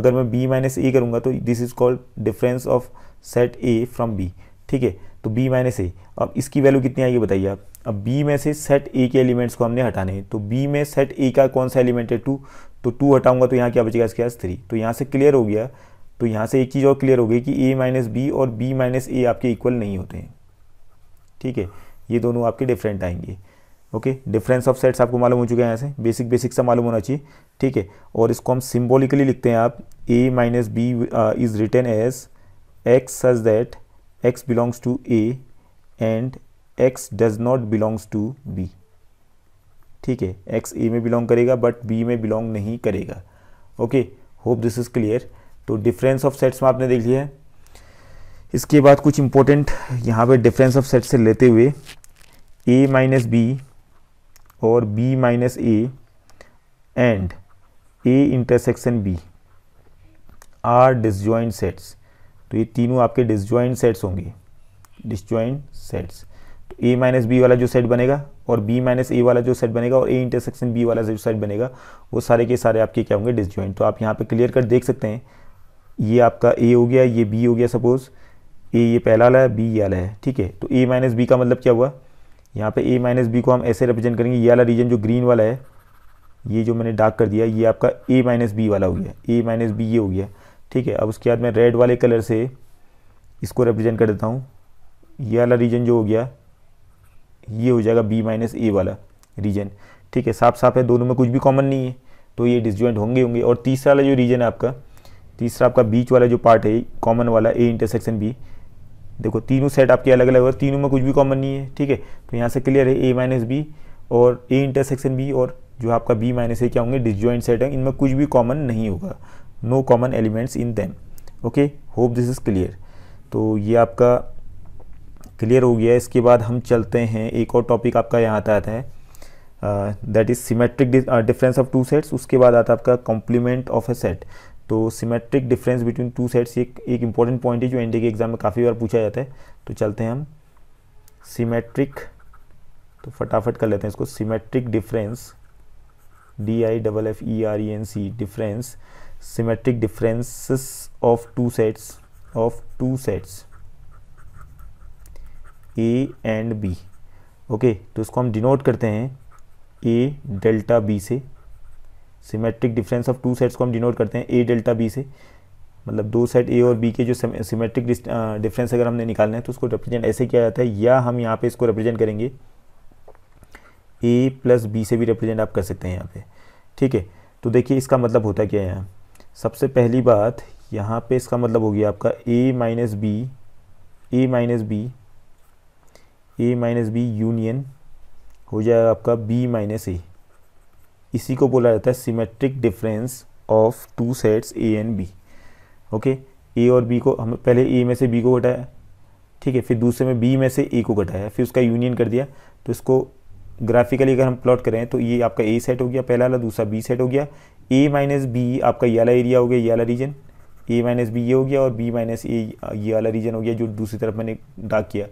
अगर मैं बी माइनस ए करूँगा तो this is called difference of set A from B ठीक है तो बी माइनस ए अब इसकी वैल्यू कितनी आएगी बताइए आप अब बी में से सेट ए के एलिमेंट्स को हमने हटाने हैं तो बी में सेट ए का कौन सा एलिमेंट है टू तो टू हटाऊंगा तो यहाँ क्या बचेगा इसके पास थ्री तो यहाँ से क्लियर हो गया तो यहाँ से एक चीज़ और क्लियर हो गई कि ए माइनस बी और बी माइनस ए आपके इक्वल नहीं होते हैं ठीक है ये दोनों आपके डिफरेंट आएंगे ओके डिफरेंस ऑफ सेट्स आपको मालूम हो चुका है यहाँ से बेसिक बेसिक सा मालूम होना चाहिए ठीक है और इसको हम सिम्बोलिकली लिखते हैं आप A minus B is written as X such that x belongs to A and X does not belongs to B ठीक है एक्स ए में बिलोंग करेगा बट बी में बिलोंग नहीं करेगा okay hope this is clear तो डिफरेंस ऑफ सेट्स में आपने देख लिया है इसके बाद कुछ इंपॉर्टेंट यहाँ पे डिफरेंस ऑफ सेट से लेते हुए ए माइनस बी और B minus A and A intersection B are disjoint sets तो ये तीनों आपके डिसज्वाइंट सेट्स होंगे disjoint sets A minus B वाला जो सेट बनेगा और बी माइनस ए वाला जो सेट बनेगा और ए इंटरसेक्शन बी वाला जो सेट बनेगा वो सारे के सारे आपके क्या होंगे डिसजॉइंट तो आप यहाँ पे क्लियर कट देख सकते हैं ये आपका ए हो गया ये बी हो गया सपोज़ ए ये पहला वाला है बी ये वाला है ठीक है तो ए माइनस बी का मतलब क्या हुआ यहाँ पर ए माइनस बी को हम ऐसे रिप्रेजेंट करेंगे ये वाला रीजन जो ग्रीन वाला है ये जो मैंने डार्क कर दिया ये आपका ए माइनस बी वाला हो गया ए माइनस बी ये हो गया ठीक है अब उसके बाद मैं रेड वाले कलर से इसको रिप्रेजेंट कर देता हूँ ये वाला रीजन जो हो गया ये हो जाएगा बी माइनस ए वाला रीजन ठीक है साफ साफ है दोनों में कुछ भी कॉमन नहीं है तो ये डिसजॉइंट होंगे होंगे और तीसरा वाला जो रीजन है आपका तीसरा आपका बीच वाला जो पार्ट है कॉमन वाला ए इंटरसेक्शन बी देखो तीनों सेट आपके अलग अलग और तीनों में कुछ भी कॉमन नहीं है ठीक है तो यहाँ से क्लियर है ए माइनस बी और ए इंटरसेक्शन बी और जो आपका बी माइनस ए क्या होंगे डिसजॉइंट सेट है इनमें कुछ भी कॉमन नहीं होगा no common elements in them okay hope this is clear तो ये आपका क्लियर हो गया इसके बाद हम चलते हैं एक और टॉपिक आपका यहाँ आता आता है that is symmetric difference of two sets उसके बाद आता है आपका कॉम्प्लीमेंट ऑफ ए सेट तो symmetric difference between two sets एक एक इंपॉर्टेंट पॉइंट है जो एनडी के एग्जाम में काफ़ी बार पूछा जाता है तो चलते हैं हम सिमेट्रिक तो फटाफट कर लेते हैं इसको symmetric difference D I double F E R E N C difference symmetric differences of two sets of two sets A and B okay तो इसको हम डिनोट करते हैं ए डेल्टा बी से symmetric difference of two sets को हम denote करते हैं ए डेल्टा बी से मतलब दो सेट ए और बी के जो सिमेट्रिक डिफरेंस अगर हमने निकालना है तो उसको रिप्रेजेंट ऐसे किया जाता है या हम यहाँ पे इसको रिप्रेजेंट करेंगे ए प्लस बी से भी रिप्रेजेंट आप कर सकते हैं यहाँ पे ठीक है तो देखिए इसका मतलब होता क्या है यहाँ सबसे पहली बात यहाँ पे इसका मतलब हो गया आपका A minus B A minus B A minus B union हो जाएगा आपका बी माइनस ए इसी को बोला जाता है symmetric difference of two sets A and B okay A और बी को हम पहले ए में से बी को घटाया ठीक है फिर दूसरे में बी में से ए को घटाया फिर उसका यूनियन कर दिया तो इसको ग्राफिकली अगर हम प्लॉट करें तो ये आपका ए सेट हो गया पहला वाला दूसरा बी सेट हो गया ए माइनस बी आपका ये वाला एरिया हो गया ये वाला रीजन ए माइनस बी ये हो गया और बी माइनस ए ये वाला रीजन हो गया जो दूसरी तरफ मैंने डाक किया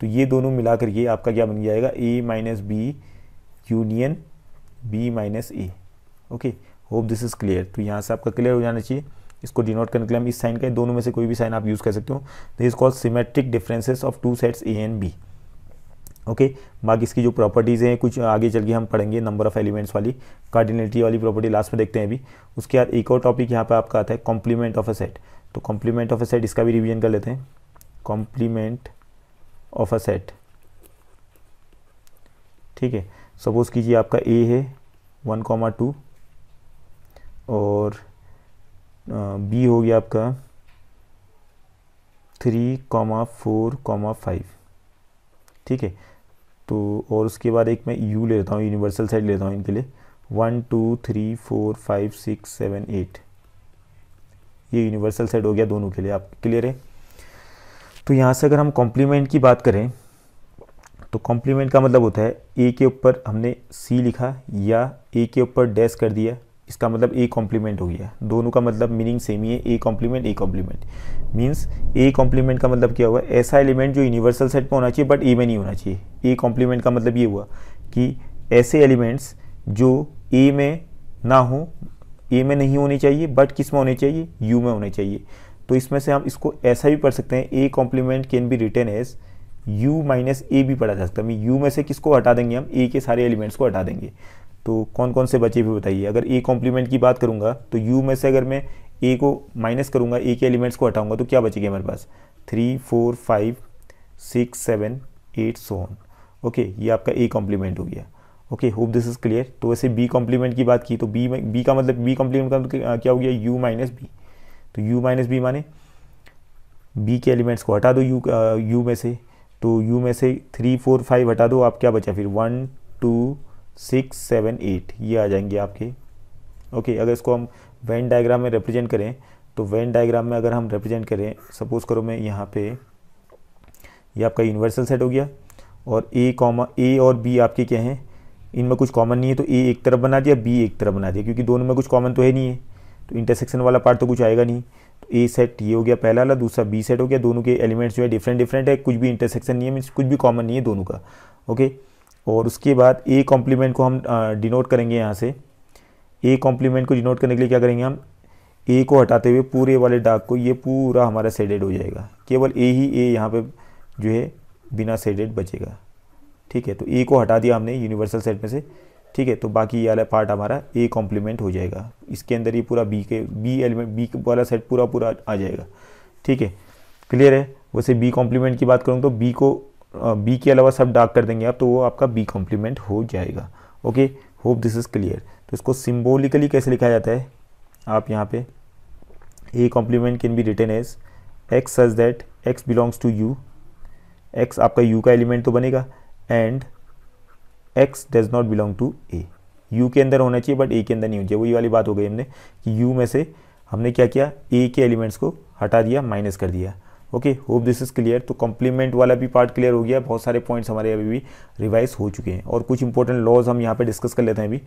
तो ये दोनों मिलाकर ये आपका क्या बन जाएगा A minus B union B minus A okay hope this is clear तो यहाँ से आपका क्लियर हो जाना चाहिए इसको डिनोट करने के लिए हम इस साइन का दोनों में से कोई भी साइन आप यूज़ कर सकते हो this is called symmetric differences of two sets A and B okay बाकी इसकी जो प्रॉपर्टीज़ हैं कुछ आगे चल के हम पढ़ेंगे नंबर ऑफ़ एलिमेंट्स वाली कार्डिनलिटी वाली प्रॉपर्टी लास्ट में देखते हैं अभी उसके बाद एक और टॉपिक यहाँ पर आपका आता है कॉम्प्लीमेंट ऑफ अ सेट तो कॉम्प्लीमेंट ऑफ अ सेट इसका भी रिविजन कर लेते हैं कॉम्प्लीमेंट ऑफ अ सेट ठीक है सपोज़ कीजिए आपका ए है वन कॉमा टू और बी हो गया आपका three comma four comma five ठीक है तो और उसके बाद एक मैं यू ले लेता हूँ यूनिवर्सल सेट लेता हूँ इनके लिए one two three four five six seven eight ये यूनिवर्सल सेट हो गया दोनों के लिए आप क्लियर है तो यहाँ से अगर हम कॉम्प्लीमेंट की बात करें तो कॉम्प्लीमेंट का मतलब होता है ए के ऊपर हमने सी लिखा या ए के ऊपर डैश कर दिया इसका मतलब ए कॉम्प्लीमेंट हो गया दोनों का मतलब मीनिंग सेम ही है A complement A complement means A complement का मतलब क्या हुआ ऐसा एलिमेंट जो यूनिवर्सल सेट में होना चाहिए बट ए में नहीं होना चाहिए ए कॉम्प्लीमेंट का मतलब ये हुआ कि ऐसे एलिमेंट्स जो ए में ना हो ए में नहीं होने चाहिए बट किस में होने चाहिए यू में होने चाहिए तो इसमें से हम इसको ऐसा भी पढ़ सकते हैं A complement can be written as U minus A भी पढ़ा जा सकता है यू में से किसको हटा देंगे हम ए के सारे एलिमेंट्स को हटा देंगे तो कौन कौन से बचे भी बताइए अगर ए कॉम्प्लीमेंट की बात करूँगा तो यू में से अगर मैं ए को माइनस करूँगा ए के एलिमेंट्स को हटाऊँगा तो क्या बचेगी हमारे पास three four five six seven eight सोन ओके ये आपका ए कॉम्प्लीमेंट हो गया okay hope this is clear तो वैसे बी कॉम्प्लीमेंट की बात की तो बी बी का मतलब बी कॉम्प्लीमेंट का मतलब क्या हो गया यू माइनस बी तो u माइनस बी माने b के एलिमेंट्स को हटा दो u uh, u में से तो u में से थ्री फोर फाइव हटा दो आप क्या बचा फिर one two six seven eight ये आ जाएंगे आपके ओके अगर इसको हम वैन डायग्राम में रिप्रेजेंट करें तो वैन डायग्राम में अगर हम रिप्रेजेंट करें सपोज करो मैं यहाँ पे ये आपका यूनिवर्सल सेट हो गया और ए कॉमा ए और बी आपके क्या हैं इनमें कुछ कॉमन नहीं है तो ए एक तरफ बना दिया बी एक तरफ बना दिया क्योंकि दोनों में कुछ कॉमन तो है नहीं है तो इंटरसेक्शन वाला पार्ट तो कुछ आएगा नहीं तो ए सेट ये हो गया पहला वाला दूसरा बी सेट हो गया दोनों के एलिमेंट्स जो है डिफरेंट डिफरेंट है कुछ भी इंटरसेक्शन नहीं है मीन्स कुछ भी कॉमन नहीं है दोनों का ओके और उसके बाद ए कॉम्प्लीमेंट को हम डिनोट करेंगे यहाँ से ए कॉम्प्लीमेंट को डिनोट करने के लिए क्या करेंगे हम ए को हटाते हुए पूरे वाले डाक को ये पूरा हमारा सेडेड हो जाएगा केवल ए ही ए यहाँ पे जो है बिना सेडेड बचेगा ठीक है तो ए को हटा दिया हमने यूनिवर्सल सेट में से ठीक है तो बाकी ये वाला पार्ट हमारा ए कॉम्प्लीमेंट हो जाएगा इसके अंदर ये पूरा बी के बी एलिमेंट बी वाला सेट पूरा पूरा आ जाएगा ठीक है क्लियर है वैसे बी कॉम्प्लीमेंट की बात करूँ तो बी को बी के अलावा सब डार्क कर देंगे आप तो वो आपका बी कॉम्प्लीमेंट हो जाएगा okay hope this is clear तो इसको सिम्बोलिकली कैसे लिखा जाता है आप यहाँ पे A complement can be written as X such that x belongs to U X आपका यू का एलिमेंट तो बनेगा and X does not belong to A U के अंदर होना चाहिए बट ए के अंदर नहीं होना चाहिए वही वाली बात हो गई हमने कि यू में से हमने क्या किया ए के एलिमेंट्स को हटा दिया माइनस कर दिया okay hope this is clear तो कॉम्प्लीमेंट वाला भी पार्ट क्लियर हो गया बहुत सारे पॉइंट्स हमारे अभी भी रिवाइज हो चुके हैं और कुछ इंपॉर्टेंट लॉज हम यहाँ पे डिस्कस कर लेते हैं अभी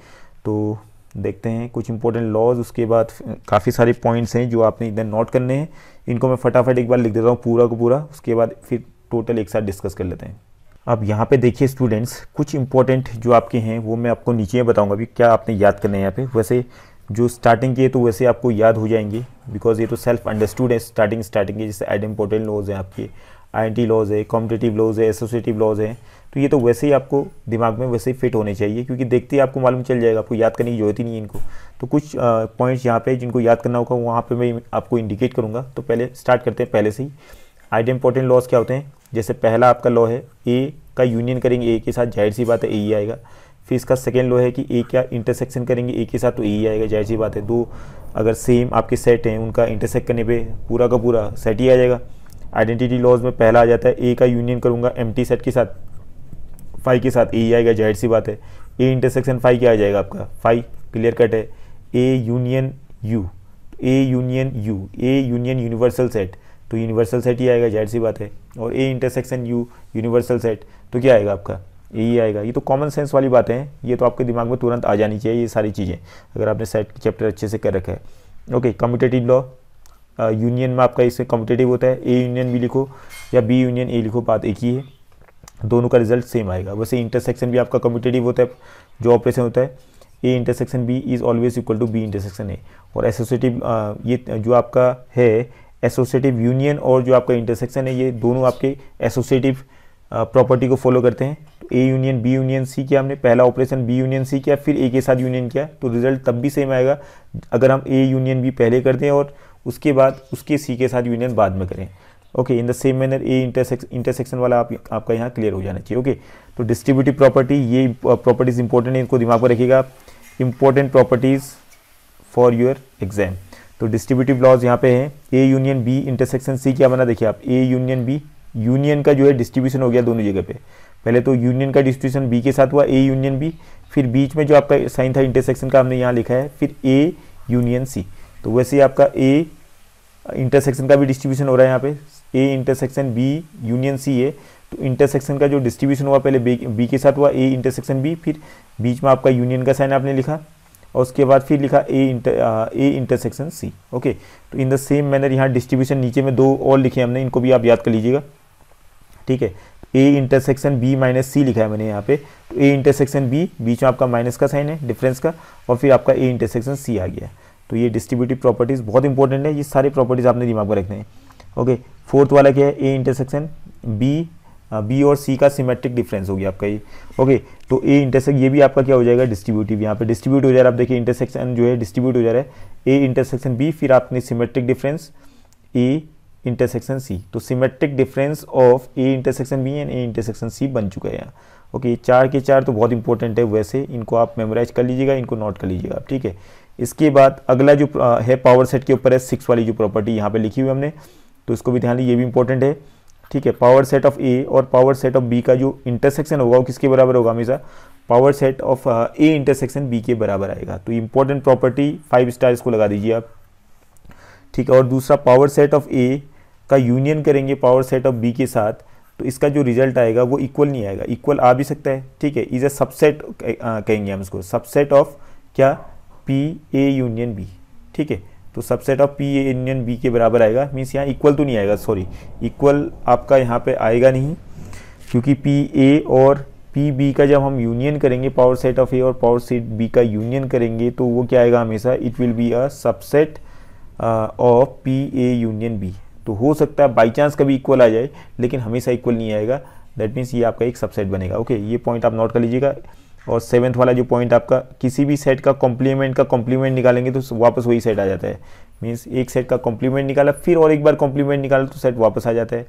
तो देखते हैं कुछ इंपॉर्टेंट लॉज उसके बाद काफ़ी सारे पॉइंट्स हैं जो आपने इधर नोट करने हैं इनको मैं फटाफट एक बार लिख देता हूँ पूरा को पूरा उसके बाद फिर टोटल एक साथ डिस्कस कर लेते हैं अब यहाँ पे देखिए स्टूडेंट्स कुछ इंपॉर्टेंट जो आपके हैं वो मैं आपको नीचे ही बताऊँगा अभी क्या आपने याद करना है यहाँ पे वैसे जो स्टार्टिंग के तो वैसे आपको याद हो जाएंगे बिकॉज ये तो सेल्फ अंडरस्टूड है स्टार्टिंग स्टार्टिंग के जैसे एड इम्पोर्टेंट लॉज हैं आपके टी लॉज है कॉम्पिटेटिव लॉज है एसोसिएटिव लॉज है तो ये तो वैसे ही आपको दिमाग में वैसे ही फिट होने चाहिए क्योंकि देखते ही आपको मालूम चल जाएगा आपको याद करने की जरूरत ही नहीं है इनको तो कुछ पॉइंट्स यहाँ पे जिनको याद करना होगा वहाँ पे मैं आपको इंडिकेट करूँगा तो पहले स्टार्ट करते हैं पहले से ही आइड इंपॉर्टेंट लॉज क्या होते हैं जैसे पहला आपका लॉ है ए का यूनियन करेंगे ए के साथ जाहिर सी बात है ए ही आएगा फिर इसका सेकेंड लॉ है कि ए का इंटरसेक्शन करेंगे ए के साथ तो ए ही आएगा जाहिर सी बात है दो अगर सेम आपके सेट हैं उनका इंटरसेक्ट करने पे पूरा का पूरा सेट ही आ जाएगा आइडेंटिटी लॉज में पहला आ जाता है ए का यूनियन करूँगा एम सेट के साथ फाइव के साथ ए ही आएगा जाहिर सी बात है ए इंटरसेक्शन फाइव क्या आ जाएगा आपका फाइव क्लियर कट है A union U A union U A union universal set तो यूनिवर्सल सेट ही आएगा जाहिर सी बात है और A intersection U universal set तो क्या आएगा आपका ए ही आएगा ये तो कॉमन सेंस वाली बातें हैं ये तो आपके दिमाग में तुरंत आ जानी चाहिए ये सारी चीज़ें अगर आपने सेट चैप्टर अच्छे से कर रखा है ओके कम्यूटेटिव लॉ यूनियन में आपका इससे कम्पिटेटिव होता है ए यूनियन बी लिखो या बी यूनियन ए लिखो बात एक ही है दोनों का रिजल्ट सेम आएगा वैसे इंटरसेक्शन भी आपका कॉम्पिटेटिव होता है जो ऑपरेशन होता है A intersection B is always equal to B intersection A और एसोसिएटिव ये जो आपका है एसोसिएटिव यूनियन और जो आपका इंटरसेक्शन है ये दोनों आपके एसोसिएटिव प्रॉपर्टी को फॉलो करते हैं तो A union B union C किया हमने पहला ऑपरेशन बी यूनियन सी किया फिर ए के साथ यूनियन किया तो रिजल्ट तब भी सेम आएगा अगर हम ए यूनियन बी पहले कर दें और उसके बाद उसके सी के साथ यूनियन बाद में करें okay in the same manner A intersect intersection वाला आप, आपका यहाँ क्लियर हो जाना चाहिए ओके तो डिस्ट्रीब्यूटिव प्रॉपर्टी ये प्रॉपर्टीज़ इंपॉर्टेंट है इनको दिमाग में रखिएगा important properties for your exam तो डिस्ट्रीब्यूटिव लॉज यहाँ पे है A union B intersection C क्या बना देखिए आप ए यूनियन बी यूनियन का जो है डिस्ट्रीब्यूशन हो गया दोनों जगह पे पहले तो यूनियन का डिस्ट्रीब्यूशन बी के साथ हुआ ए यूनियन बी फिर बीच में जो आपका साइन था इंटरसेक्शन का हमने यहाँ लिखा है फिर ए यूनियन सी तो वैसे ही आपका ए इंटरसेक्शन का भी डिस्ट्रीब्यूशन हो रहा है यहाँ पे A intersection B union C है तो इंटरसेक्शन का जो डिस्ट्रीब्यूशन हुआ पहले बी के साथ हुआ ए इंटरसेक्शन बी फिर बीच में आपका यूनियन का साइन आपने लिखा और उसके बाद फिर लिखा A inter A intersection C okay तो इन द सेम मैनर यहाँ डिस्ट्रीब्यूशन नीचे में दो और लिखे हमने इनको भी आप याद कर लीजिएगा ठीक है A intersection B minus C लिखा है मैंने यहाँ पे तो ए इंटरसेक्शन बी बीच में आपका माइनस का साइन है डिफरेंस का और फिर आपका ए इंटरसेक्शन सी आ गया तो ये डिस्ट्रीब्यूटिव प्रॉपर्टीज़ बहुत इंपॉर्टेंट है ये सारे प्रॉपर्टीज़ आपने दिमाग में रखने हैं ओके फोर्थ वाला क्या है ए इंटरसेक्शन बी बी और सी का सिमेट्रिक डिफरेंस हो गया आपका ये ओके तो ए इंटरसेक्ट ये भी आपका क्या हो जाएगा डिस्ट्रीब्यूटिव यहाँ पे डिस्ट्रीब्यूट हो जा रहा है आप देखिए इंटरसेक्शन जो है डिस्ट्रीब्यूट हो जा रहा है ए इंटरसेक्शन बी फिर आपने symmetric difference A intersection C तो symmetric difference of A intersection B and A intersection C बन चुका है यहाँ ओके okay, चार के चार तो बहुत इंपॉर्टेंट है वैसे इनको आप मेमोराइज कर लीजिएगा इनको नोट कर लीजिएगा आप ठीक है इसके बाद अगला जो है पावर सेट के ऊपर है सिक्स वाली जो प्रॉपर्टी यहाँ पे लिखी हुई हमने तो इसको भी ध्यान ये भी इंपॉर्टेंट है ठीक है पावर सेट ऑफ ए और पावर सेट ऑफ बी का जो इंटरसेक्शन होगा वो किसके बराबर होगा हमेशा power set of A intersection B के बराबर आएगा तो इंपॉर्टेंट प्रॉपर्टी फाइव स्टार इसको लगा दीजिए आप ठीक है और दूसरा पावर सेट ऑफ ए का यूनियन करेंगे पावर सेट ऑफ बी के साथ तो इसका जो रिजल्ट आएगा वो इक्वल नहीं आएगा इक्वल आ भी सकता है ठीक है इज अ सबसेट कहेंगे हम इसको सबसेट ऑफ क्या पी ए यूनियन बी ठीक है तो subset of P A union B के बराबर आएगा मीन्स यहाँ इक्वल तो नहीं आएगा सॉरी इक्वल आपका यहाँ पे आएगा नहीं क्योंकि पी ए और पी बी का जब हम यूनियन करेंगे पावर सेट ऑफ ए और पावर सेट बी का यूनियन करेंगे तो वो क्या आएगा हमेशा it will be a subset of P A union B तो हो सकता है बाई चांस कभी इक्वल आ जाए लेकिन हमेशा इक्वल नहीं आएगा दैट मीन्स ये आपका एक सबसेट बनेगा ओके okay, ये पॉइंट आप नोट कर लीजिएगा और सेवन्थ वाला जो पॉइंट आपका किसी भी सेट का कॉम्प्लीमेंट का कॉम्प्लीमेंट निकालेंगे तो वापस वही सेट आ जाता है मीन्स एक सेट का कॉम्प्लीमेंट निकाला फिर और एक बार कॉम्प्लीमेंट निकाला तो सेट वापस आ जाता है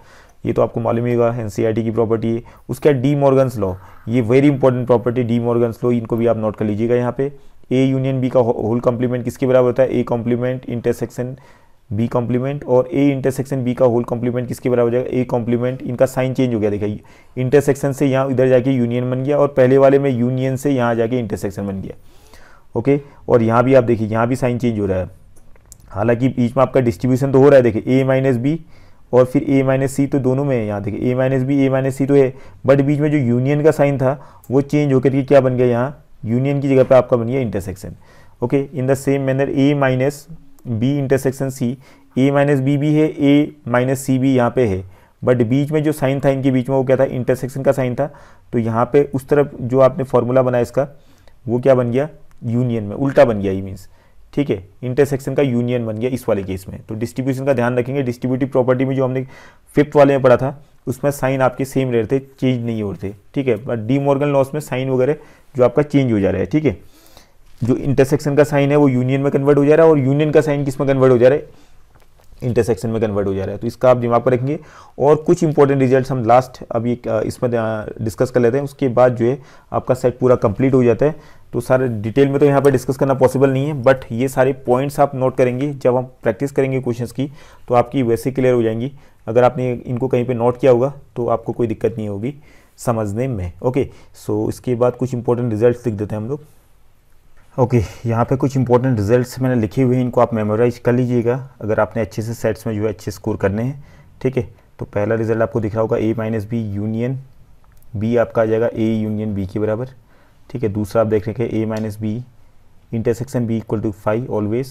ये तो आपको मालूम ही होगा एन e की प्रॉपर्टी है उसके बाद डी मॉर्गन्स लॉ ये very important property De Morgan's law इनको भी आप नोट कर लीजिएगा यहाँ पे ए यूनियन बी का होल कॉम्प्लीमेंट किसके बराबर होता है A complement intersection B complement और ए इंटरसेक्शन बी का होल कॉम्प्लीमेंट किसके बराबर हो जाएगा ए कॉम्प्लीमेंट इनका साइन चेंज हो गया देखिए इंटरसेक्शन से यहाँ इधर जाके यूनियन बन गया और पहले वाले में यूनियन से यहाँ जाके इंटरसेक्शन बन गया ओके और यहाँ भी आप देखिए यहाँ भी साइन चेंज हो रहा है हालांकि बीच में आपका डिस्ट्रीब्यूशन तो हो रहा है देखिए ए माइनस बी और फिर ए माइनस सी तो दोनों में है यहाँ देखिए A minus B A minus C तो है बट बीच में जो यूनियन का साइन था वो चेंज होकर के क्या बन गया यहाँ यूनियन की जगह पे आपका बन गया intersection okay in the same manner A minus B intersection C A minus B भी है ए माइनस सी भी यहाँ पे है बट बीच में जो साइन था इनके बीच में वो क्या था इंटरसेक्शन का साइन था तो यहाँ पे उस तरफ जो आपने फॉर्मूला बनाया इसका वो क्या बन गया यूनियन में उल्टा बन गया ये मीन्स ठीक है इंटरसेक्शन का यूनियन बन गया इस वाले केस में तो डिस्ट्रीब्यूशन का ध्यान रखेंगे डिस्ट्रीब्यूटिव प्रॉपर्टी में जो हमने फिफ्थ वाले में पढ़ा था उसमें साइन आपके सेम रहते चेंज नहीं होते ठीक है बट डी मॉर्गन लॉस में साइन वगैरह जो आपका चेंज हो जा रहा है ठीक है जो इंटरसेक्शन का साइन है वो यूनियन में कन्वर्ट हो जा रहा है और यूनियन का साइन किस में कन्वर्ट हो जा रहा है इंटरसेक्शन में कन्वर्ट हो जा रहा है तो इसका आप दिमाग पर रखेंगे और कुछ इंपॉर्टेंट रिजल्ट हम लास्ट अभी इसमें डिस्कस कर लेते हैं उसके बाद जो है आपका सेट पूरा कंप्लीट हो जाता है तो सारे डिटेल में तो यहाँ पर डिस्कस करना पॉसिबल नहीं है बट ये सारे पॉइंट्स आप नोट करेंगे जब हम प्रैक्टिस करेंगे क्वेश्चन की तो आपकी वैसे क्लियर हो जाएंगी अगर आपने इनको कहीं पर नोट किया होगा तो आपको कोई दिक्कत नहीं होगी समझने में ओके सो इसके बाद कुछ इंपॉर्टेंट रिज़ल्ट लिख देते हैं हम लोग ओके okay, यहाँ पे कुछ इंपॉर्टेंट रिजल्ट्स मैंने लिखे हुए हैं इनको आप मेमोराइज कर लीजिएगा अगर आपने अच्छे से सेट्स में जो है अच्छे स्कोर करने हैं ठीक है तो पहला रिजल्ट आपको दिख रहा होगा A minus B union B आपका आ जाएगा ए यूनियन बी के बराबर ठीक है दूसरा आप देख रहे हैं A minus B intersection B equal to five always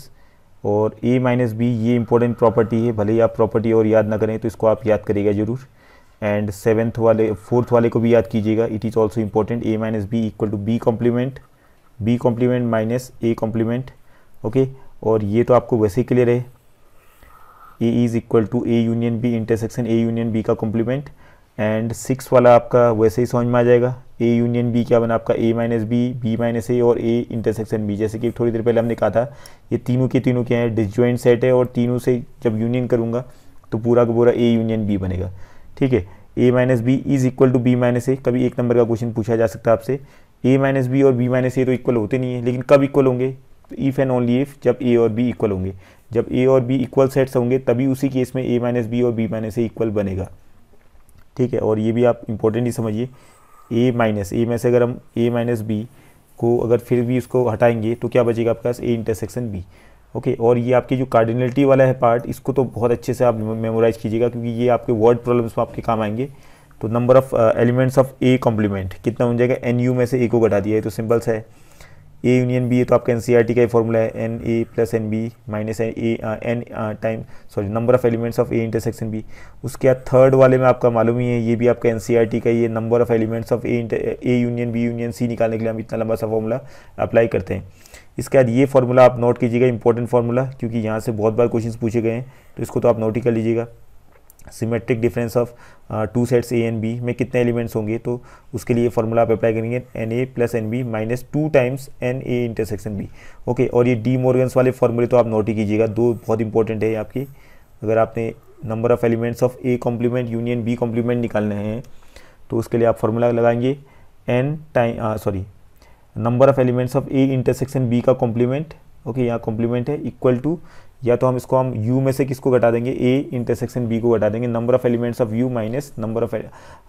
और ए माइनस बी ये इंपॉर्टेंट प्रॉपर्टी है भले ही आप प्रॉपर्टी और याद ना करें तो इसको आप याद करिएगा जरूर एंड सेवन्थ वाले फोर्थ वाले को भी याद कीजिएगा it is also important A minus B equal to B complement B complement minus A complement okay और ये तो आपको वैसे ही क्लियर है A is equal to A union B intersection A union B का कॉम्प्लीमेंट एंड सिक्स वाला आपका वैसे ही समझ में आ जाएगा ए यूनियन बी क्या बना आपका A minus B B minus A और ए इंटरसेक्शन बी जैसे कि थोड़ी देर पहले हमने कहा था ये तीनों के तीनों क्या हैं डिसजॉइंट सेट है और तीनों से जब यूनियन करूँगा तो पूरा का पूरा ए यूनियन बी बनेगा ठीक है A minus B is equal to B minus A कभी एक नंबर का क्वेश्चन पूछा जा सकता है आपसे ए माइनस बी और बी माइनस ए तो इक्वल होते नहीं है लेकिन कब इक्वल होंगे तो एंड ओनली इफ जब ए और बी इक्वल होंगे जब ए और बी इक्वल सेट्स होंगे तभी उसी केस में ए माइनस बी और बी माइनस ए इक्वल बनेगा ठीक है और ये भी आप इंपॉर्टेंट ही समझिए ए माइनस ए में से अगर हम ए माइनस बी को अगर फिर भी उसको हटाएंगे तो क्या बचेगा आपके पास ए इंटरसेक्शन बी ओके और ये आपके जो कार्डिनलिटी वाला है पार्ट इसको तो बहुत अच्छे से आप मेमोराइज कीजिएगा क्योंकि ये आपके वर्ड प्रॉब्लम्स में आपके काम आएंगे तो number of elements of A complement कितना हो जाएगा एन यू में से ए को घटा दिया है तो सिंपल्स है ए यूनियन बी तो आपका एन सी आर टी का ही फॉर्मूला है n A plus n B minus n A n time sorry number of elements of A intersection B उसके बाद थर्ड वाले में आपका मालूम ही है ये भी आपका एन सी आर टी का ये number of elements of A A union B union C निकालने के लिए हम इतना लंबा सा फॉर्मूला अप्लाई करते हैं इसके बाद ये फॉर्मूला आप नोट कीजिएगा इंपॉर्टेंट फॉर्मूला क्योंकि यहाँ से बहुत बार क्वेश्चन पूछे गए हैं तो इसको तो आप नोट ही कर लीजिएगा symmetric difference of two sets A and B में कितने एलिमेंट्स होंगे तो उसके लिए फार्मूला आप अप्लाई करेंगे n A plus n B minus two times n A intersection B okay और ये डी मॉर्गन्स वाले फार्मूले तो आप नोट ही कीजिएगा दो बहुत इंपॉर्टेंट है आपकी अगर आपने number of elements of A complement union B complement निकालने हैं तो उसके लिए आप फार्मूला लगाएंगे n time sorry number of elements of A intersection B का कॉम्प्लीमेंट ओके यहाँ कॉम्प्लीमेंट है इक्वल टू या तो हम इसको हम यू में से किसको घटा देंगे ए इंटरसेक्शन बी को घटा देंगे number of elements of U minus number of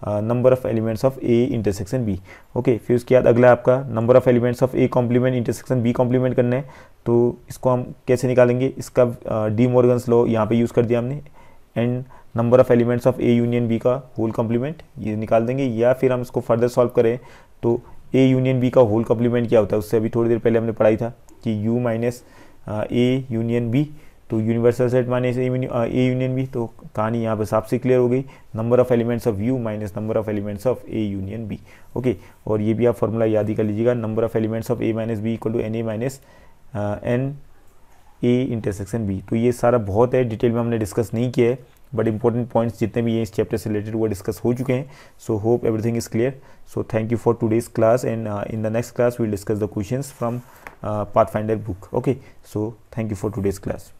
number of elements of A intersection B okay फिर उसके बाद अगला आपका number of elements of A complement intersection B complement करना है तो इसको हम कैसे निकालेंगे इसका डी मोर्गन लॉ यहाँ पर यूज़ कर दिया हमने and number of elements of A union B का होल कॉम्प्लीमेंट ये निकाल देंगे या फिर हम इसको फर्दर सॉल्व करें तो ए यूनियन बी का होल कॉम्प्लीमेंट क्या होता है उससे अभी थोड़ी देर पहले हमने पढ़ाई था कि U minus A union B तो universal set minus A union B तो कहानी यहाँ पर साफ से क्लियर हो गई number of elements of U minus number of elements of A union B okay और ये भी आप फॉर्मूला याद ही कर लीजिएगा number of elements of A minus B equal to n A minus n A intersection B तो ये सारा बहुत है डिटेल में हमने डिस्कस नहीं किया है बट इंपॉर्टेंट पॉइंट्स जितने भी हैं इस चैप्टर से रिलेटेड वो डिस्कस हो चुके हैं so hope everything is clear so thank you for today's class and in the next class will discuss the questions from Uh, pathfinder book okay so thank you for today's class